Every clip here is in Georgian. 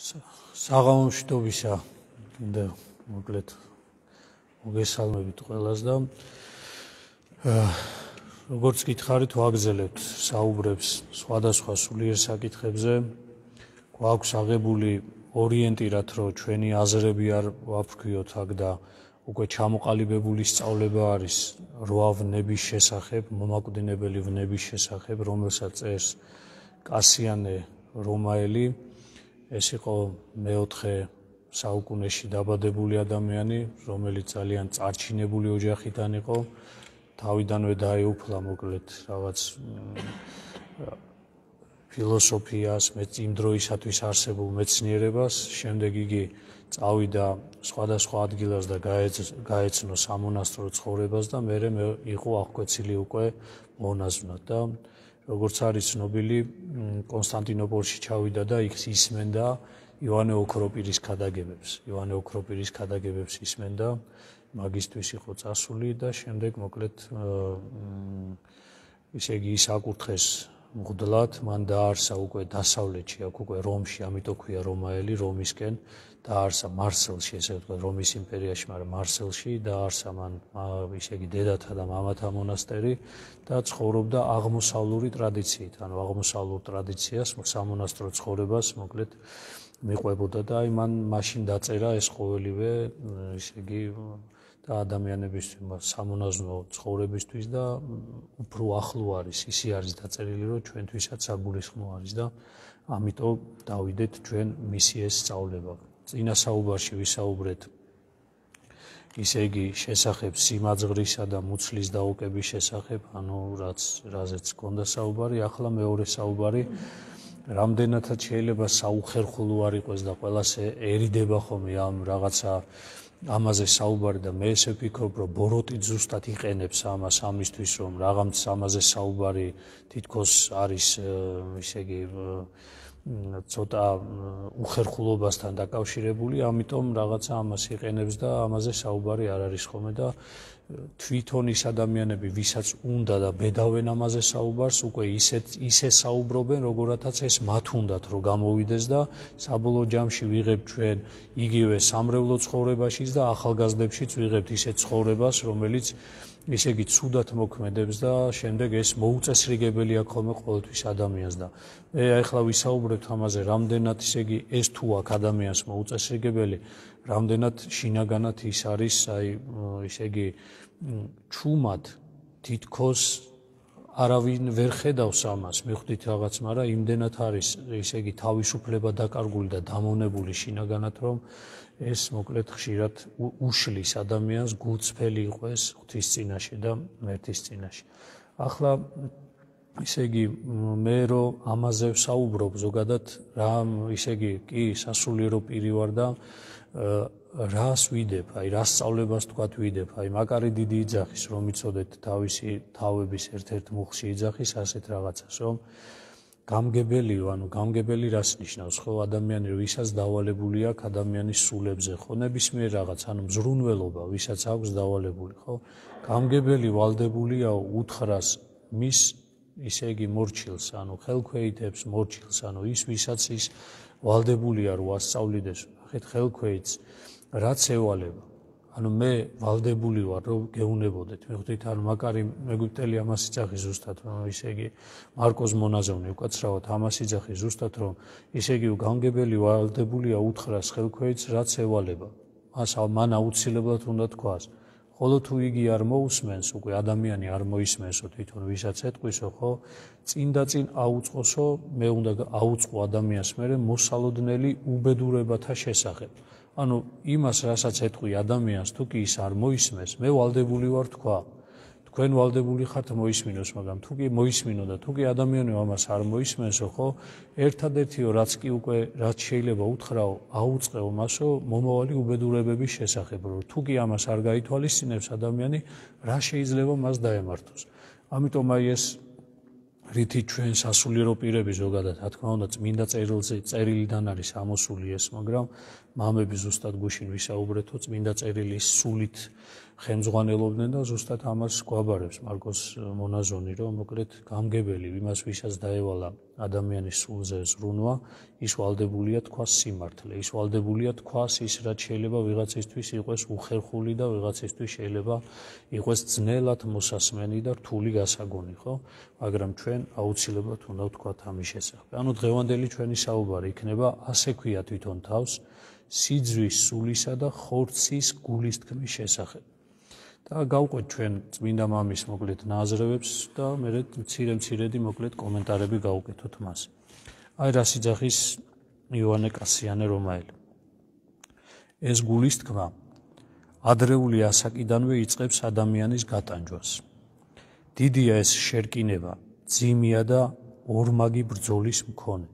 საღამოშტობისა და მოკლედ მოგესალმებით ყველას და როგორც გითხარით ვაგზელებთ საუბრებს სხვადასხვა სულიერ საკითხებზე გვაქვს აღებული ორიენტირად რომ ჩვენი აზრები არ ვაფრქვიოთ აქ და უკვე ჩამოყალიბებული სწავლება არის როავნების შესახებ მომაკვდინებელი ვნების შესახებ რომელსაც წერს კასიანე რომაელი ეს იყო მეოთხე საუკუნეში დაბადებული ადამიანი, რომელიც ძალიან წარჩინებული ოჯახიდან იყო. თავიდანვე დაეუფლა მოკლედ რაღაც ფილოსოფიას, მეც იმ დროისათვის არსებულ მეცნიერებას, შემდეგ იგი წავიდა სხვადასხვა ადგილას და გაეცნო სამონასტრო ცხოვრებას და მერე იყო აღკვეცილი უკვე მონაზვნად და როგორც არის ნობილი კონსტანტინოპოლში ჩავიდა და იქ ისმენდა ივანე ოქროპირის ქადაგებებს. ივანე ოქროპირის ქადაგებებს ისმენდა, მაგისტრის იყო წასული და შემდეგ მოკლედ ისე იგი საკურთხეს მღვდლად მან დაარსა უკვე დასავლეთში აქ უკვე რომში, ამიტომ ქვია რომაელი, რომისკენ დაარსა მარსელში, ესე ვთქვა, რომის იმპერიაში, მაგრამ მარსელში დაარსა მან ისე იგი დედათა და მამათა მონასტერი და ცხოვრობდა აღმოსავლური ტრადიციით, ანუ აღმოსავლურ ტრადიციას, სამონასტრო ცხოვრებას, მოკლედ მიყვებოდა და აი მან მაშინ დაწერა ეს ყოველივე, ისე იგი და ადამიანების სამონაზრო ცხოვრებისთვის და უფრო ახლო არის, ისე არის დაწერილი, რომ ჩვენთვისაც საგულისხმო არის და ამიტომ დავიდეთ ჩვენ მისიეს სწავლებას. წინა საუბარში ვისაუბრეთ ისე იგი შესახებ სიმაძღრისა და მუცლის დაუკების შესახებ, ანუ რაც რაზეც გონდა საუბარი, ახლა მეორე საუბარი რამდენადაც შეიძლება საუხერხულო არ იყოს და ყველასე ერიდება ხოლმე ამ რაღაცა ამაზე საუბარი და მე ესე ვფიქრობ, რომ ბოროტი ზუსტად იყენებს ამას ამისთვის, რომ რაღაც ამაზე საუბარი თითქოს არის ისე იგი ცოტა უხერხულობასთან დაკავშირებული, ამიტომ რაღაცა ამას იყენებს და ამაზე საუბარი არ არის ხოლმე და თვითონ ის ადამიანები, ვისაც უნდა და ბედავენ ამაზე საუბარს, უკვე ისეთ ისე საუბრობენ, როგორათაც ეს მათ უნდათ რომ გამოვიდეს და საბოლოო ჯამში ვიღებ ჩვენ იგივე სამრევლო ცხოვრებაშიც და ახალგაზრდებშიც ვიღებ ისეთ ცხოვრებას, რომელიც ისე იგი ცუდად მოქმედებს და შემდეგ ეს მოუწესრიგებელია ხოლმე ყოველთვის ადამიანს და მე ახლა ვისაუბრებთ ამაზე რამდენად ისე იგი ეს თუ აქ ადამიანს მოუწესრიგებელი რამდენად შინაგანად ის არის აი ისე იგი ჩუმად თითქოს არავინ ვერ ხედავს ამას მე ხვდით რაღაც მაგრამ იმდენად არის ისე იგი თავისუფლება დაკარგული და დამონებული შინაგანად რომ ეს მოკლედ ხშირად უშლის ადამიანს გულწრფელი იყო ეს ღვთის წინაშე და მერთის წინაშე. ახლა ისე იგი მე რო ამაზე ვსაუბრობ ზოგადად რა ისე იგი კი სასულიერო პირი ვარ და რას ვიდებ, აი რას სწავლებას თქვათ ვიდებ, აი მაგარი დიდი იძახის რომ იცოდეთ თავისი თავების ერთ-ერთ მუხში იძახის ასეთ რაღაცას, რომ გამგებელიო, ანუ გამგებელი რას ნიშნავს? ხო, ადამიანი ვისაც დავალებული აქვს ადამიანის სულებზე, ხო, ნებისმიერ რაღაც, ანუ მზრუნველობა, ვისაც აქვს დავალებული, ხო? გამგებელი ვალდებულია უთხრას მის ისე იგი მორჩილს, ანუ ხელქვეითებს მორჩილს, ანუ ის ვისაც ის ვალდებულია რო ასწავლიდეს, ხეთ ხელქვეითს რაც ევალება. ანუ მე ვალდებული ვარ რომ გეუნებოდეთ მე ხვდით ან მაკარი მეგვიტელი ამასიცახი ზუსტად რომ ისე იგი მარკოზ მონაზონი უკაცრავად ამასიცახი ზუსტად რომ ისე იგი განგებელი ვალდებულია უთხრას ხელქვეითს რაც ევალება მას მან აუცილებლად უნდა თქვას ხოლო თუ იგი არ მოусმენს უკვე ადამიანი არ მოისმენსო თვითონ ვისაც ეთყვისო ხო წინ და წინ აუწყოსო მე უნდა აუწყო ადამიანს მე მოსალოდნელი უბედურებათა შესახებ ანუ იმას, რასაც ეთქვი ადამიანს, თუ კი ის არ მოისმენს, მე ვალდებული ვარ თქვა. თქვენ ვალდებული ხართ მოისმინოს, მაგრამ თუ კი მოისმინო და თუ კი ადამიანი ამას არ მოისმენსო, ხო, ერთადერთიო რაც კი უკვე რაც შეიძლება უთხრაო, აუწყეო მასო მომავალი უბედურებების შესახებ, რომ თუ კი ამას არ გაითვალისწინებს ადამიანი, რა შეიძლება მას დაემართოს. ამიტომ აი ეს რითი ჩვენ სასულიერო პირები ზოგადად, რა თქმა უნდა, წმინდა წერილზე წერილიდან არის ამოსული ეს, მაგრამ მამები ზუსტად გუშინ ვისაუბრეთო წმინდა წერილის სულით ხემძღვანელობდნენ და ზუსტად ამას გვაბარებს მარკოს მონაზონი რომ მოკლედ გამგებელი იმას ვისაც დაევალა ადამიანის სულზე ზრუნვა ის ვალდებულია თქვა სიმართლე ის ვალდებულია თქვა ის რაც შეიძლება ვიღაცისთვის იყოს უხერხული და ვიღაცისთვის შეიძლება იყოს ძნელად მოსასმენი და რთული გასაგონი ხო მაგრამ ჩვენ აუცილებლად უნდა ვთქვა ამის შესახებ ანუ დღევანდელი ჩვენი საუბარი იქნება ასე ქვია თვითონ თავს სიძვის სულისა და ხორცის გულისთქმის შესახებ. და გავყვეთ ჩვენ წმინდა მამის მოკლედ ნაზრევებს და მე მცირე-მცირედი მოკლედ კომენტარები გავუკეთოთ მას. აი რა სიძახის იოანე კასიანე რომაელი. ეს გულისთქმა ადრეული ასაკიდანვე იწყებს ადამიანის გატანჯვას. დიდია ეს შერკინება, ძიმია და ორმაგი ბრძოლის მქონე.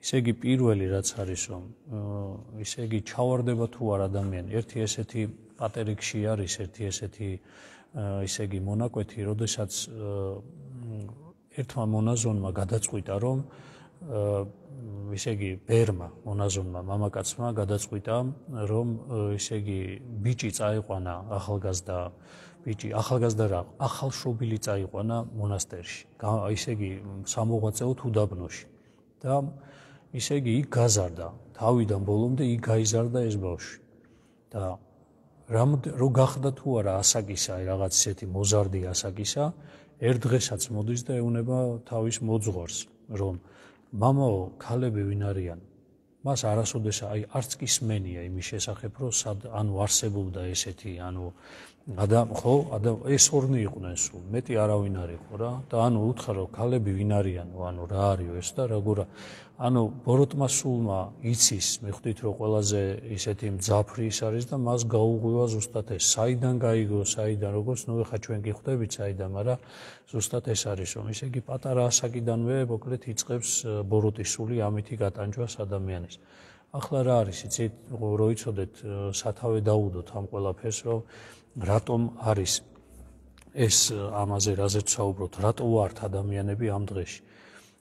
ესე იგი პირველი რაც არის რომ ესე იგი ჩავარდება თუ არ ადამიანი ერთი ესეთი პატერიქში არის ერთი ესეთი ესე იგი მონაკვეთი როდესაც ერთმა მონაზონმა გადაწყვიტა რომ ესე იგი ბერმა მონაზონმა მამაკაცმა გადაწყვიტა რომ ესე იგი ბიჭი წაიყვანა ახალგაზრდა ბიჭი ახალგაზრდა რა ახალშობილი წაიყვანა მონასტერში ესე იგი სამოღვაწეო თუ დაბნოში და ისე იგი იქ გაზარდა, თავიდან ბოლომდე იქ გაიზარდა ეს ბავშვი. და რამ რო გახდა თუ არა ასაკისა, რაღაც ისეთი მოზარდი ასაკისა, ერთ დღესაც მოდის და ეუნება თავის მოძღვარს, რომ მამაო, ქალები ვინ არიან? მას არასოდეს აი არც კი სმენია იმის შესახებ, რომ სად ანუ არსებობდა ესეთი, ანუ ადამ ხო, ადა ეს ორნი იყვნენ სულ, მეტი არავინ არ იყო რა და ანუ უთხრა რომ ქალები ვინ არიანო, ანუ რა არისო ეს და როგორია ანუ ბოროტმა სულმა იცის, მე ხვდით რომ ყველაზე ისეთი მძაფრი ის არის და მას გაუღვივა ზუსტად ეს, საიდან გაიგო, საიდან როგორც ნუ ხა ჩვენ გიხვდებით საიდან, მაგრამ ზუსტად ეს არის, რომ ესე იგი პატარა ასაკიდანვე მოკლედ იწყებს ბოროტის სული ამითი გატანჯვას ადამიანის. ახლა რა არის იცი, როიცოდეთ სათავე დაუდოთ ამ ყველაფერს, რომ რატომ არის ეს ამაზე რაზეც საუბრობთ, რატო ვართ ადამიანები ამ დღეში?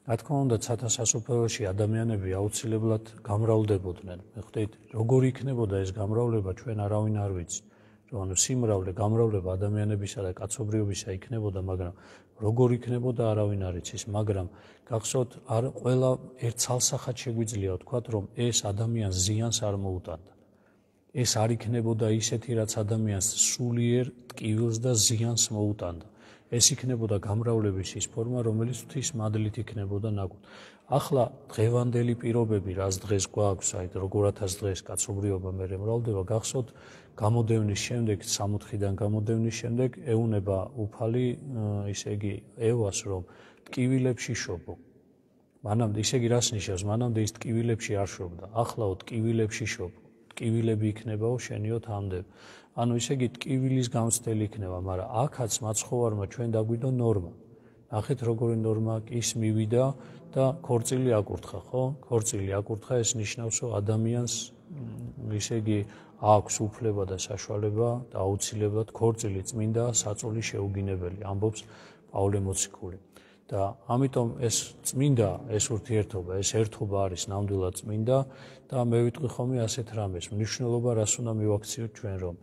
რა თქმა უნდა ცათა სასოფლოში ადამიანები აუცილებლად გამრავლდებოდნენ მე ხვდით როგორ იქნებოდა ეს გამრავლება ჩვენ არავინ არ ვიცი რომ ანუ სიმრავლე გამრავლება ადამიანებისა და კაცობრიობისა იქნებოდა მაგრამ როგორ იქნებოდა არავინ არ იცის მაგრამ გახსოვთ არ ყველა ერთ ცალსახად შეგვიძლია ვთქვა რომ ეს ადამიანს ზიანს არ მოუტანდა ეს არ იქნებოდა ისეთი რაც ადამიანს სულიერ ტკივილს და ზიანს მოუტანდა ეს იქნებოდა გამრავლების ის ფორმა, რომელიც თვის მადლით იქნებოდა ნაკუთ. ახლა დღევანდელი პირობები, რაც დღეს გვაქვს, აი როგორათას დღეს კაცობრიობა მეერე მრავლდება, გახსოვთ გამოდევნის შემდეგ 60-დან გამოდევნის შემდეგ ეუნება უფალი, ისე იგი ევას რომ ტკივილებში შობო. მანამდე ისე იგი რას ნიშნავს? მანამდე ის ტკივილებში არ შობდა. ახლაო ტკივილებში შობო. ტკივილები იქნებაო შენიო თამდე. ანუ ისე იგი ტკივილის გამცდელი იქნება, მაგრამ აქაც მაცხოვარმა ჩვენ დაგვიდო ნორმა. ნახეთ როგორი ნორმა ის მივიდა და ქორწილი აკურთხა, ხო? ქორწილი აკურთხა, ეს ნიშნავს, რომ ადამიანს ისე იგი აქვს უფლება და საშუალება და აუცილებლად ქორწილი წმინდა საწოლის შეუგინებელი, ამბობს პავლე მოციქული. და ამიტომ ეს წმინდა ეს ურთიერთობა ეს ერთობა არის ნამდვილად წმინდა და მე ვიტყვი ხომ ასეთ რამეს მნიშვნელობა რას უნდა მივაქციოთ ჩვენ რომ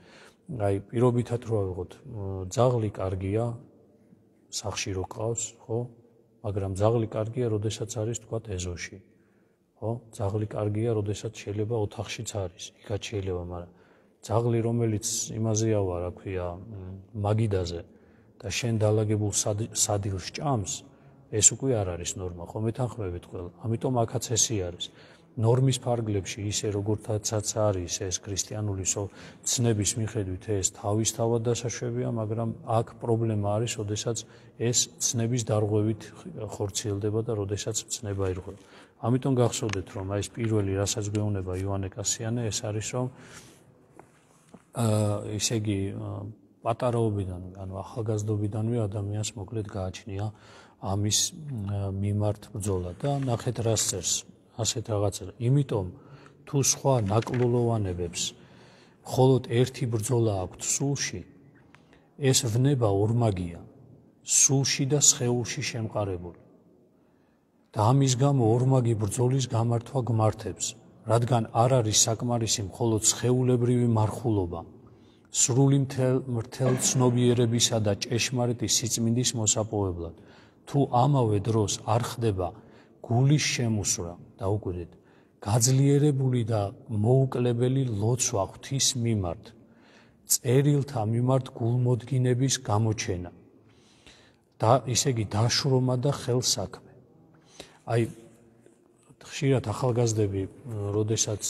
აი პირობითად რო ავიღოთ ძაღლი კარგია სახში რო ყავს ხო მაგრამ ძაღლი კარგია როდესაც არის თქვათ ეზოში ხო ძაღლი კარგია როდესაც შეიძლება ოთახშიც არის იქაც შეიძლება მაგრამ ძაღლი რომელიც იმაზეა ვარ რა ქვია მაგიდაზე და შენ დაალაგებულ სადილს ჭამს ეს უკვე არ არის ნორმა ხომ მეთანხმებით ყველა ამიტომ აკაცესი არის ნორმის ფარგლებში ისე როგორცაც არის ეს ქრისტიანული ცნების მიხედვით ეს თავისთავად დასაშვებია, მაგრამ აქ პრობლემა არის, ოდესაც ეს ცნების დარღვევით ხორცელდება და ოდესაც ცნება ირღვევა. ამიტომ გახსოვდეთ, რომ აი ეს პირველი რასაც გვეუბნება იოანე კასიანე, ეს არის რომ აა ისე იგი პატარაობიდან, ანუ ახალგაზრდობიდანვე ადამიანს მოკლედ გააჩნია ამის მიმართ ბრძოლა და ნახეთ რა წერს ასეთ რაღაცა. იმიტომ თუ სხვა ნაკლულოვანებებს მხოლოდ ერთი ბრძოლა აქვთ სულში, ეს ვნება ორმაგია, სულში და შეულში შემყარებული. და ამის გამო ორმაგი ბრძოლის გამართვა გმართებს, რადგან არ არის საკმარისი მხოლოდ შეულებრივი მარხულობა. სრული მთელ მრთელ ცნობიერებისა და ჭეშმარიტი სიწმინდის მოსაპოვებლად თუ ამავე დროს არ ხდება გულის შემოსრა დაუკვირდით გაძლიერებული და მოუკლებელი ლოცვა ღვთის მიმართ წერილთა მიმართ გულმოდგინების გამოჩენა და ისე იგი დაშრომა და ხელსაქმე აი ხშირად ახალგაზრდები როდესაც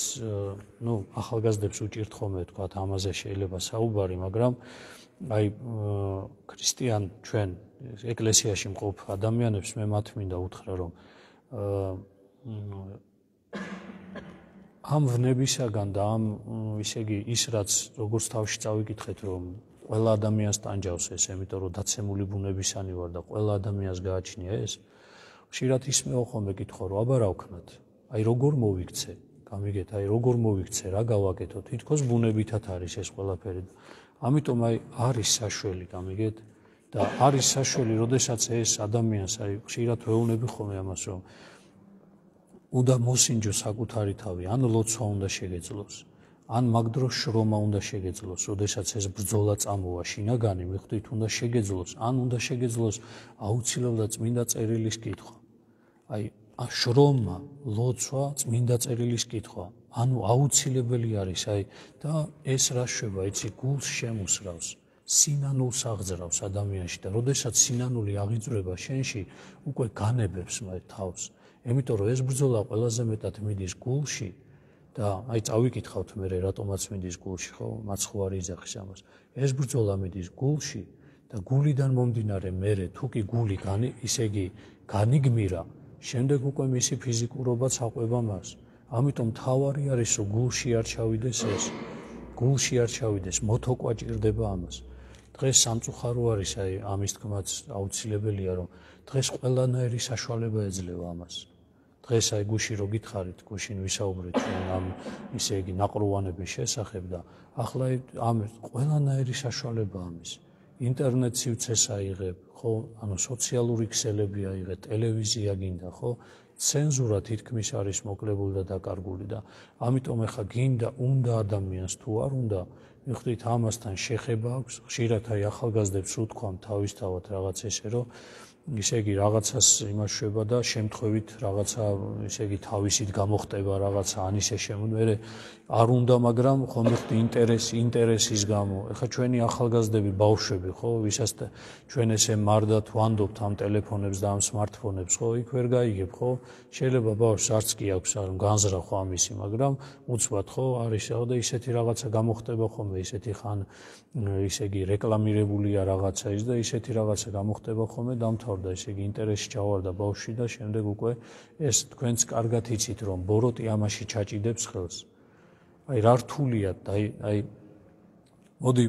ну ახალგაზრდებს უჭირთ ხოლმე თქვა ამაზე შეიძლება საუბარი მაგრამ აი ქრისტიან ჩვენ ეკლესიაში მყოფ ადამიანებს მე მათ მინდა უთხრა რომ ამ ვნებისაგან და ამ ისე იგი ის რაც როგორც თავში წავიკითხეთ რომ ყველა ადამიანს ტანჯავს ეს, ამიტომ რომ დაცემული ბუნებისანი ვარ და ყველა ადამიანს გააჩნია ეს. ხშირად ისმეო ხოლმე კითხო რა ბარავქნათ. აი როგორ მოიქცე? გამიგეთ, აი როგორ მოიქცე, რა გავაკეთო? თითქოს ბუნებითად არის ეს ყველაფერი. ამიტომ აი არის საშველი, გამიგეთ და არის საშველი, როდესაც ეს ადამიანს აი ხშირად ვეუბნები ხოლმე ამას რომ უნდა მოსინჯო საკუთარი თავი, ან ლოცვა უნდა შეგეძლოს, ან მაგდრო შრომა უნდა შეგეძლოს, ოდესაც ეს ბრძოლა წამოვა შინაგანი, მიხვდით უნდა შეგეძლოს, ან უნდა შეგეძლოს აუცილებლად წმინდა წერილის კითხვა. აი, შრომა, ლოცვა, წმინდა წერილის კითხვა, ანუ აუცილებელი არის, აი და ეს რა შვება, იცი, გულს შემოსრავს. სინანულს აღძრავს ადამიანში და ოდესაც სინანული აღიძრება შენში უკვე განებებს მე თავს. იმიტომ რომ ეს ბრძოლა ყველაზე მეტად მიდის გულში და აი წავიკითხავთ მე რატომაც მიდის გულში ხო მაც ხო არ იძახის ამას ეს ბრძოლა მიდის გულში და გულიდან მომდინარე მე თუკი გული განი ისე იგი განიგმირა შემდეგ უკვე მისი ფიზიკურობა საყובה მას ამიტომ თავარი არის რომ გულში არ ჩავიდეს ეს გულში არ ჩავიდეს მოთოკვაჭirdება ამას დღეს სამწუხარო არის აი ამის თქმაც აუცილებელია რომ დღეს ყველანაირი საშუალება ეძლევა ამას დღეს აი გუში რო გითხარით, გუშინ ვისაუბრეთ ამ ისე იგი ნაყრუანების შესახებ და ახლა ამ ყველანაირი საშუალება ამის ინტერნეტში უცეს აიღებ, ხო, ანუ სოციალური ქსელები აიღე, ტელევიზია გინდა, ხო? ცენზურა თითქმის არის მოკლებული და დაკარგული და ამიტომ ეხა გინდა უნდა ადამიანს თუ არ უნდა მიხვდით ამასთან შეხება აქვს, ხშირად აი ახალგაზრდებს უთქვამ თავისთავად რაღაც ესე რომ ისე იგი რაღაცას იმაშובה და შემთხვევით რაღაცა ისე იგი თავისით გამოხტება რაღაცა ან ისე შემო მე არ უნდა, მაგრამ ხომ ერთ ინტერეს ინტერესის გამო. ეხა ჩვენი ახალგაზრდები ბავშვები ხო, ვისაც ჩვენ ესე მარდათ ვანდობთ ამ ტელეფონებს და ამ smartphones-ებს, ხო, იქ ვერ გაიგებ, ხო? შეიძლება ბავშვს არც კი აქვს, რომ განზრა ხო ამისი, მაგრამ უცბად ხო არის ახლა და ისეთი რაღაცა გამოხდება ხოლმე, ისეთი ხან ისე იგი რეკლამირებულია რაღაცა ის და ისეთი რაღაცა გამოხდება ხოლმე, დამთავრდა ისე იგი ინტერესი ჩავარდა ბავშვში და შემდეგ უკვე ეს თქვენც კარგად იცით, რომ ბოროტი ამაში ჩაჭიდებს ხელს. აი რა რთულია აი აი მოდი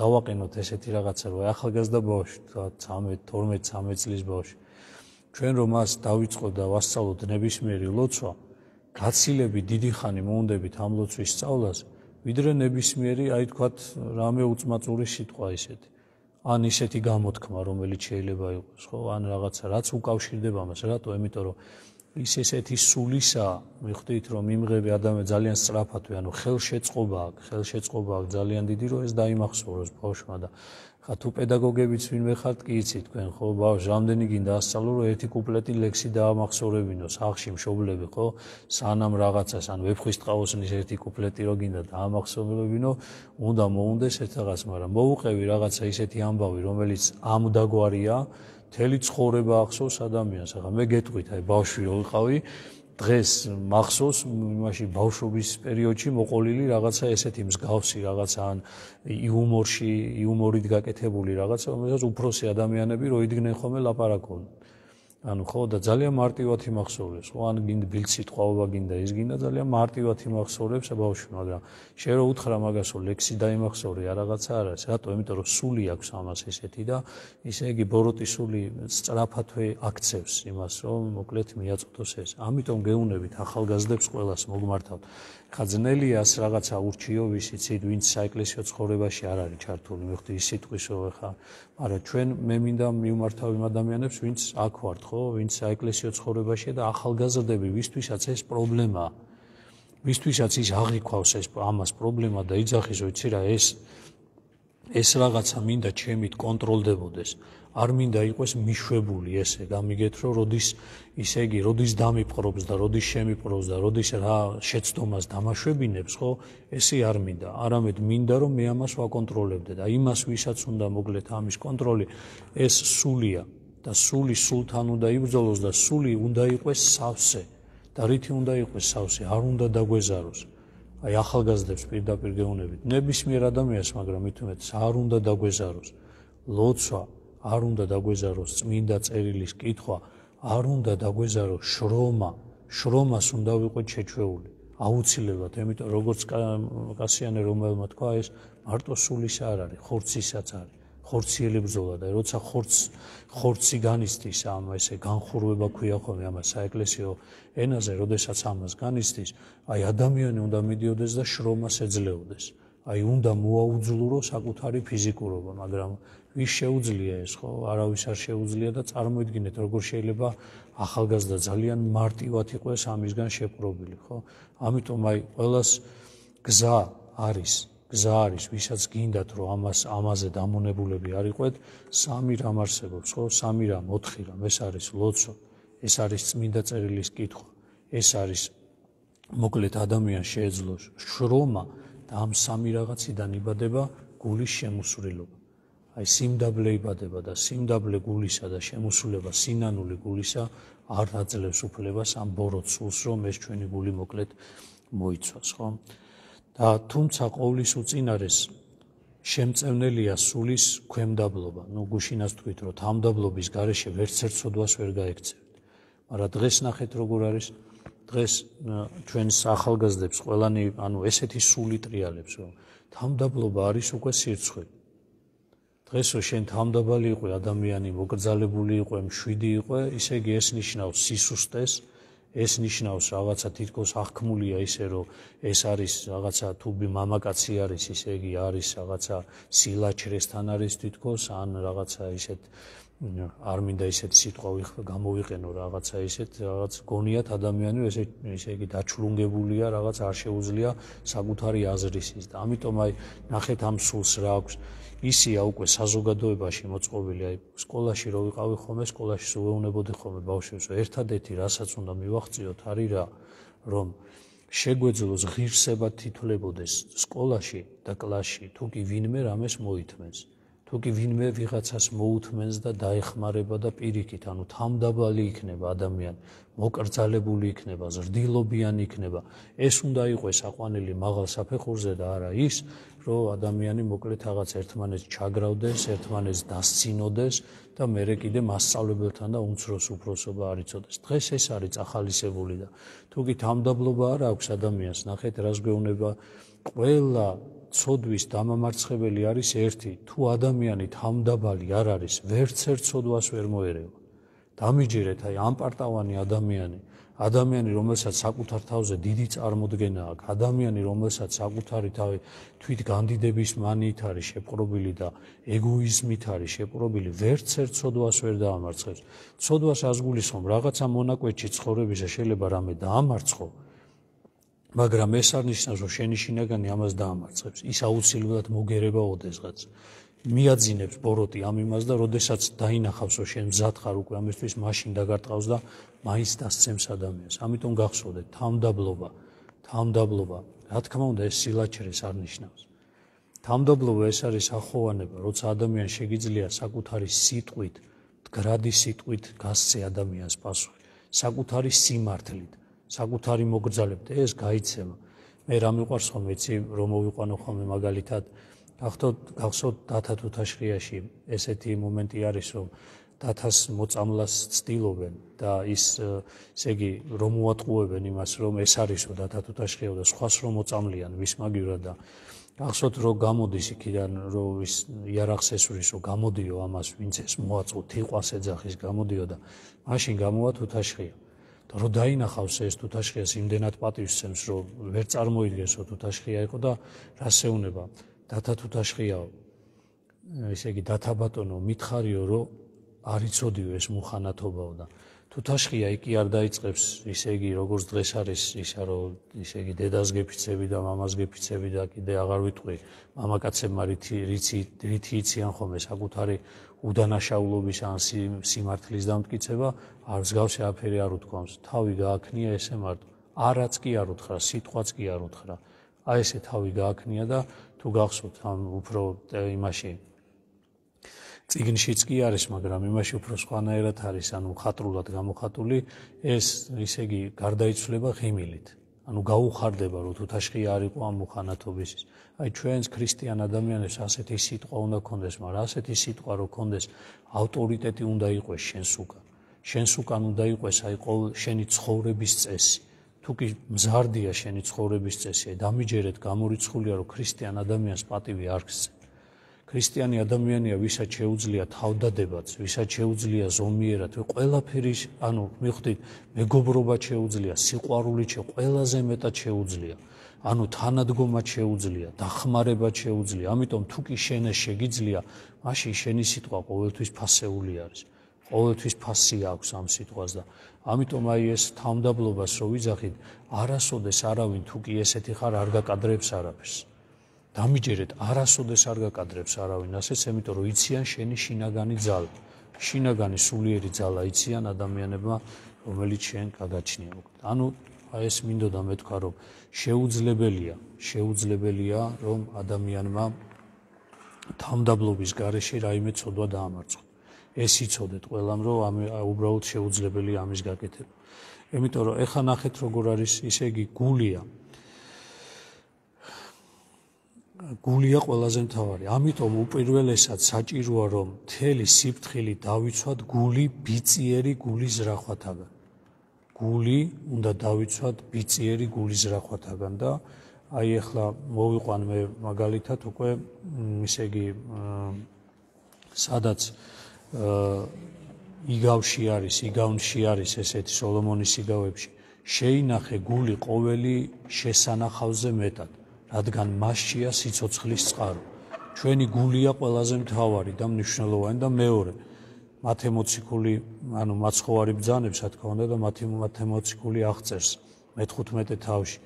დავაყენოთ ესეთი რაღაცა რომ ახალგაზრდა ბავშვი 13 12 13 წლის ბავშვი ჩვენ რომ მას დავიწყოთ და ვასწავლოთ ნებისმიერი ლოცვა გაცილები დიდი ხანი მოუნდებით ამ ლოცვის სწავლას ვიდრე ნებისმიერი აი თქვათ რამე უצმაწური სიტყვა ისეთი ან ისეთი გამოთქმა რომელიც შეიძლება იყოს ხო ან რაღაცა რაც უკავშირდება მას რატო იმიტომ რომ ის ესეთი სულისა, მიხვდით რომ იმღები ადამიან ძალიან სწრაფადვე, ანუ ხელშეწყობა აქვს, ხელშეწყობა აქვს ძალიან დიდი, რომ ეს დაიმახსოვროს ბავშვმა და ხა თუ პედაგოგებიც ვინმე ხართ, კი იცით თქვენ ხო, ბავშვ რამდენი გინდა ასწავლო, რომ ერთი куплеტი ლექსი დაამახსოვრებინო, სახში მშობლები ხო, სანამ რაღაცას, ან ვეფხვის ტყავოსნის ერთი куплеტი რო გინდა დაამახსოვრებინო, უნდა მოუნდეს ერთ რაღაც, მაგრამ მოუყევი რაღაცა ისეთი ამბავი, რომელიც ამ დაგვარია, მთელი ცხოვრება ახსოვს ადამიანს. ახლა მე გეტყვით, აი ბავშვი ვიყავი, დღეს მახსოვს იმაში ბავშვობის პერიოდში მოყოლილი რაღაცა ესეთი მსგავსი რაღაცა ან იუმორში, იუმორით გაკეთებული რაღაცა, რომელსაც უფროსი ადამიანები როიდგნენ ხოლმე ლაპარაკობდნენ. ანუ ხო და ძალიან მარტივად იმახსოვრებს ხო ან გინდ ბილციტყვაობა გინდა ის გინდა ძალიან მარტივად იმახსოვრებს ბავშვი მაგრამ შე რა უთხრა მაგასო ლექსი დაიმახსოვრე რა რაღაცა არის რატო იმიტომ რომ სული აქვს ამას ესეთი და ისე იგი ბოროტი სული სწრაფათვე აქცევს იმას რომ მოკლედ მიაწოდოს ეს ამიტომ გეუნებით ახალგაზრდებს ყველას მოგმართავთ ხაზნელიას რაღაცა ურჩიო ვისიც ის ვინც საეკლესიო ცხოვრებაში არ არის ჩართული მე ხთი სიტყვისო ხა მაგრამ ჩვენ მე მინდა მივმართავ იმ ადამიანებს ვინც აქ ვართ ხო ვინც საეკლესიო ცხოვრებაშია და ახალგაზრდები ვისთვისაც ეს პრობლემა ვისთვისაც ის აღიქვავს ეს ამას პრობლემა და იძახის ვიცი რა ეს ეს რაღაცა მინდა ჩემით კონტროლდებოდეს. არ მინდა იყოს მიშვებული ესე, გამიგეთ რომ როდის ისე იგი, როდის დამიპყრობს და როდის შემიპყრობს და როდის რა შეცდომას დამაშვებინებს, ხო? ესე არ მინდა. არამედ მინდა რომ მე ამას ვაკონტროლებდე და იმას ვისაც უნდა მოგლეთ ამის კონტროლი, ეს სულია და სული სულთან უნდა იბრძოლოს და სული უნდა იყოს სავსე. და რითი უნდა იყოს სავსე? არ უნდა დაგვეზაროს. აი ახალგაზრდებს პირდაპირ გეუბნებით ნებისმიერ ადამიანს მაგრამ მithumets არ უნდა დაგვეზაროს ლოცვა არ უნდა დაგვეზაროს წმინდა წერილის კითხვა არ უნდა დაგვეზაროს შრომა შრომას უნდა ვიყოთ შეჩვეული აუცილებლად ამიტომ როგორც კასიანე რომელმა თქვა ეს მარტო სულის არ არის ხორცისაც არის ხორციელი ბრძოლა და როცა ხორც ხორცი განისტის ამ ესე განხურვება ქვია ხოლმე ამ საეკლესიო ენაზე, როდესაც ამას განისტის, აი ადამიანი უნდა მიდიოდეს და შრომას ეძლეოდეს. აი უნდა მოაუძლურო საკუთარი ფიზიკურობა, მაგრამ ის შეუძლია ეს ხო? არავის არ შეუძლია და წარმოიდგინეთ, როგორ შეიძლება ახალგაზრდა ძალიან მარტივად იყოს ამისგან შეპყრობილი, ხო? ამიტომ აი ყოველას გზა არის გზა არის, ვისაც გინდათ, რომ ამას ამაზე დამონებულები არიყვეთ, სამი რამ არსებობს, ხო? სამი რამ, ოთხი რამ, ეს არის ლოცვა, ეს არის წმინდა წერილის კითხვა, ეს არის მოკლედ ადამიან შეეძლოს შრომა და ამ სამი რაღაციდან იბადება გულის შემოსრულება. აი სიმდაბლე იბადება და სიმდაბლე გულისა და შემოსრულება სინანული გულისა არ აძლევს უფლებას ამ ბოროტს უსრო ეს ჩვენი გული მოკლედ მოიცვას, ხო? და თუმცა ყოვლის უწინარეს შემწევნელია სულის ქემდაბლობა. ნუ გუშინას თქვით, რომ თამდაბლობის გარეშე ვერც ერთ სოდვას ვერ გაექცევთ. მაგრამ დღეს ნახეთ როგორ არის. დღეს ჩვენს ახალგაზრდებს ყველანი, ანუ ესეთი სული ტრიალებს, რომ თამდაბლობა არის უკვე სირცხვე. დღესო შენ თამდაბალი იყო ადამიანი, მოკრძალებული იყო, მშვიდი იყო, ისე იგი ეს ნიშნავს სისუსტეს. ეს ნიშნავს რაღაცა თითქოს ახქმულია ისე რომ ეს არის რაღაცა თუბი მამაკაცი არის ისე იგი არის რაღაცა სილაჩრესთან არის თითქოს ან რაღაცა ისეთ არ მინდა ისეთ სიტყვა გამოვიყენო რაღაცა ისეთ რაღაც გონიათ ადამიანი ესე ისე იგი დაჩრუნგებულია რაღაც არ შეუძლია საკუთარი აზრის ის და ამიტომ აი ნახეთ ამ სულს რა აქვს ისია უკვე საზოგადოებაში მოწყობილი, აი სკოლაში რო ვიყავი ხოლმე, სკოლაში შევეუნებოდი ხოლმე ბავშვებს, ერთადერთი რასაც უნდა მივახციოთ, არის რა, რომ შეგვეძლოს ღირსება თითლებოდეს სკოლაში და კლასში, თუ კი ვინმე რამეს მოითმენს, თუ კი ვინმე ვიღაცას მოუთმენს და დაეხმარება და პირიქით, ანუ თამდაბალი იქნება ადამიანი, მოკრძალებული იქნება, ზრდილობიანი იქნება. ეს უნდა იყოს აყვანილი მაღალ საფეხურზე და არა ის, რომ ადამიანი მოკლედ რაღაც ერთმანეთს ჩაგრავდეს, ერთმანეთს დასცინოდეს და მეორე კიდე მასშტაბებთან და უმცროს უფროსობა არიწოდეს. დღეს ეს არის ახალისებული და თუკი თამდაბლობა არ აქვს ადამიანს, ნახეთ რას გვეუბნება ყველა ცოდვის დამამარცხებელი არის ერთი, თუ ადამიანი თამდაბალი არ არის, ვერც ერთ ცოდვას ვერ მოერევა. დამიჯერეთ აი ამ პარტავანი ადამიანები ადამიანი რომელსაც საკუთარ თავზე დიდი წარმოდგენა აქვს ადამიანი რომელსაც საკუთარი თავი თვით განდიდების მანით არის შეპყრობილი და ეგოიზმით არის შეპყრობილი ვერც ერთ ცოდვას ვერ დაამარცხებს ცოდვას ასგულისხმობ რაღაცა მონაკვეთში ცხოვრებისა შეიძლება რამე დაამარცხო მაგრამ ეს არ ნიშნავს რომ შენი შინაგანი ამას დაამარცხებს ის აუცილებლად მოგერება ოდესღაც მიაძინებს ბოროტი ამ იმას და როდესაც დაინახავს რომ შენ მზათხარ უკვე ამისთვის მაშინ დაგარტყავს და მაინც დასცემს ადამიანს. ამიტომ გახსოვდეთ თამდაბლობა, თამდაბლობა. რა თქმა უნდა ეს სილაჩრეს არნიშნავს. თამდაბლობა ეს არის ახოვანება, როცა ადამიანს შეიძლება საკუთარი სიტყვით, გრადის სიტყვით გასცე ადამიანს პასუხი. საკუთარი სიმართლით, საკუთარი მოგძალებით ეს გაიცემა. მე რა მიყვარს ხოლმე ცი რომ მოვიყვანო ხოლმე მაგალითად გახსოვთ გახსოვთ დათა თუთაშრიაში ესეთი მომენტი არის რომ დათას მოწამლას ცდილობენ და ის ესე იგი რომ უატყუებენ იმას რომ ეს არისო დათა თუთაშრიაო და სხვას რომ მოწამლიან მის მაგივრად და გახსოვთ რომ გამოდის იქიდან რომ ის იარაღს ესურისო გამოდიო ამას ვინც ეს მოაწყო თიყვას ეძახის გამოდიო და მაშინ გამოვა თუთაშრია და რო დაინახავს ეს თუთაშრიას იმდენად პატივს სცემს რომ ვერ წარმოიდგენს რომ თუთაშრია იყო და რას ეუნება data თუ დაშხიაო ესე იგი data ბატონო მითხარიო რომ არიწოდიო ეს მუხანათობაო და თუ დაშხია იქ არ დაიწყებს ესე იგი როგორც დღეს არის ისა რომ ესე იგი დედას გეფიცები და მამას გეფიცები და კიდე აღარ ვიტყვი მამაკაცებმა რითი რითი რითი იციან ხომ ეს აკუთარი უდანაშაულობის ან სიმართლის დამტკიცება არ მსგავსი აფერი არ უთქვამს თავი გააქნია ესე მარტო არაც კი არ უთხრა სიტყვაც კი არ უთხრა აი ესე თავი გააქნია და თუ გახსოვთ ამ უფრო იმაში ციგნშიც კი არის, მაგრამ იმაში უფრო სხვანაირად არის, ანუ ხატრულად გამოხატული, ეს ისე იგი გარდაიცვლება ღიმილით. ანუ გაუხარდება, რომ თუთაშხი არ იყო ამ უხანათობის. აი ჩვენს ქრისტიან ადამიანებს ასეთი სიტყვა უნდა გქონდეს, მაგრამ ასეთი სიტყვა რო გქონდეს, ავტორიტეტი უნდა იყოს შენს უკან. შენს უკან უნდა იყოს აი ყოველ შენი ცხოვრების წესი. თუკი მზარდია შენი ცხოვრების წესი, დამიჯერეთ გამორიცხულია, რომ ქრისტიან ადამიანს პატივი არ გასცენ. ქრისტიანი ადამიანია, ვისაც შეუძლია თავდადებაც, ვისაც შეუძლია ზომიერად ყველაფერი, ანუ მიხვდით, მეგობრობა შეუძლია, სიყვარული შე ყველაზე მეტად შეუძლია. ანუ თანადგომა შეუძლია, დახმარება შეუძლია. ამიტომ თუკი შენა შეგიძლია, მაშინ შენი სიტყვა ყოველთვის ფასეული არის. ყოველთვის ფასი აქვს ამ სიტყვას და ამიტომ აი ეს თამდაბლობას რო ვიძახით, არასოდეს არავინ თუ კი ესეთი ხარ არ გაკადრებს არაფერს. დამიჯერეთ, არასოდეს არ გაკადრებს არავინ ასეც, ამიტომ რო იციან შენი შინაგანი ძალა. შინაგანი სულიერი ძალა იციან ადამიანებმა, რომელიც შენ გადაჩნია. ანუ აი ეს მინდოდა მეთქვა, რომ შეუძლებელია, შეუძლებელია, რომ ადამიანმა თამდაბლობის გარეშე რაიმე ცოდვა დაამარცხოს. ეს იცოდეთ ყველამ, რომ ამ უბრალოდ შეუძლებელი ამის გაკეთება. იმიტომ რომ ეხა ნახეთ როგორ არის ისე იგი გულია. გულია ყველაზე მთავარი. ამიტომ უპირველესად საჭიროა რომ თელი სიფთხილი დავიცვათ გული ბიციერი გულის ზრახვათაგან. გული უნდა დავიცვათ ბიციერი გულის ზრახვათაგან და აი ახლა მოვიყვან მე მაგალითად უკვე ისე იგი სადაც იგავში არის, იგავში არის ესეთი სოლომონის იგავებში. შეინახე გული ყოველი შესანახავზე მეტად, რადგან მასშია სიцоცხლის წყარო. ჩვენი გულია ყველაზე მთავარი და მნიშვნელოვანი და მეორე. მათ ემოციკული, ანუ მაცხოვარი ბძანებს, რა თქმა უნდა, და მათ ემოციკული აღწერს მე-15 თავში.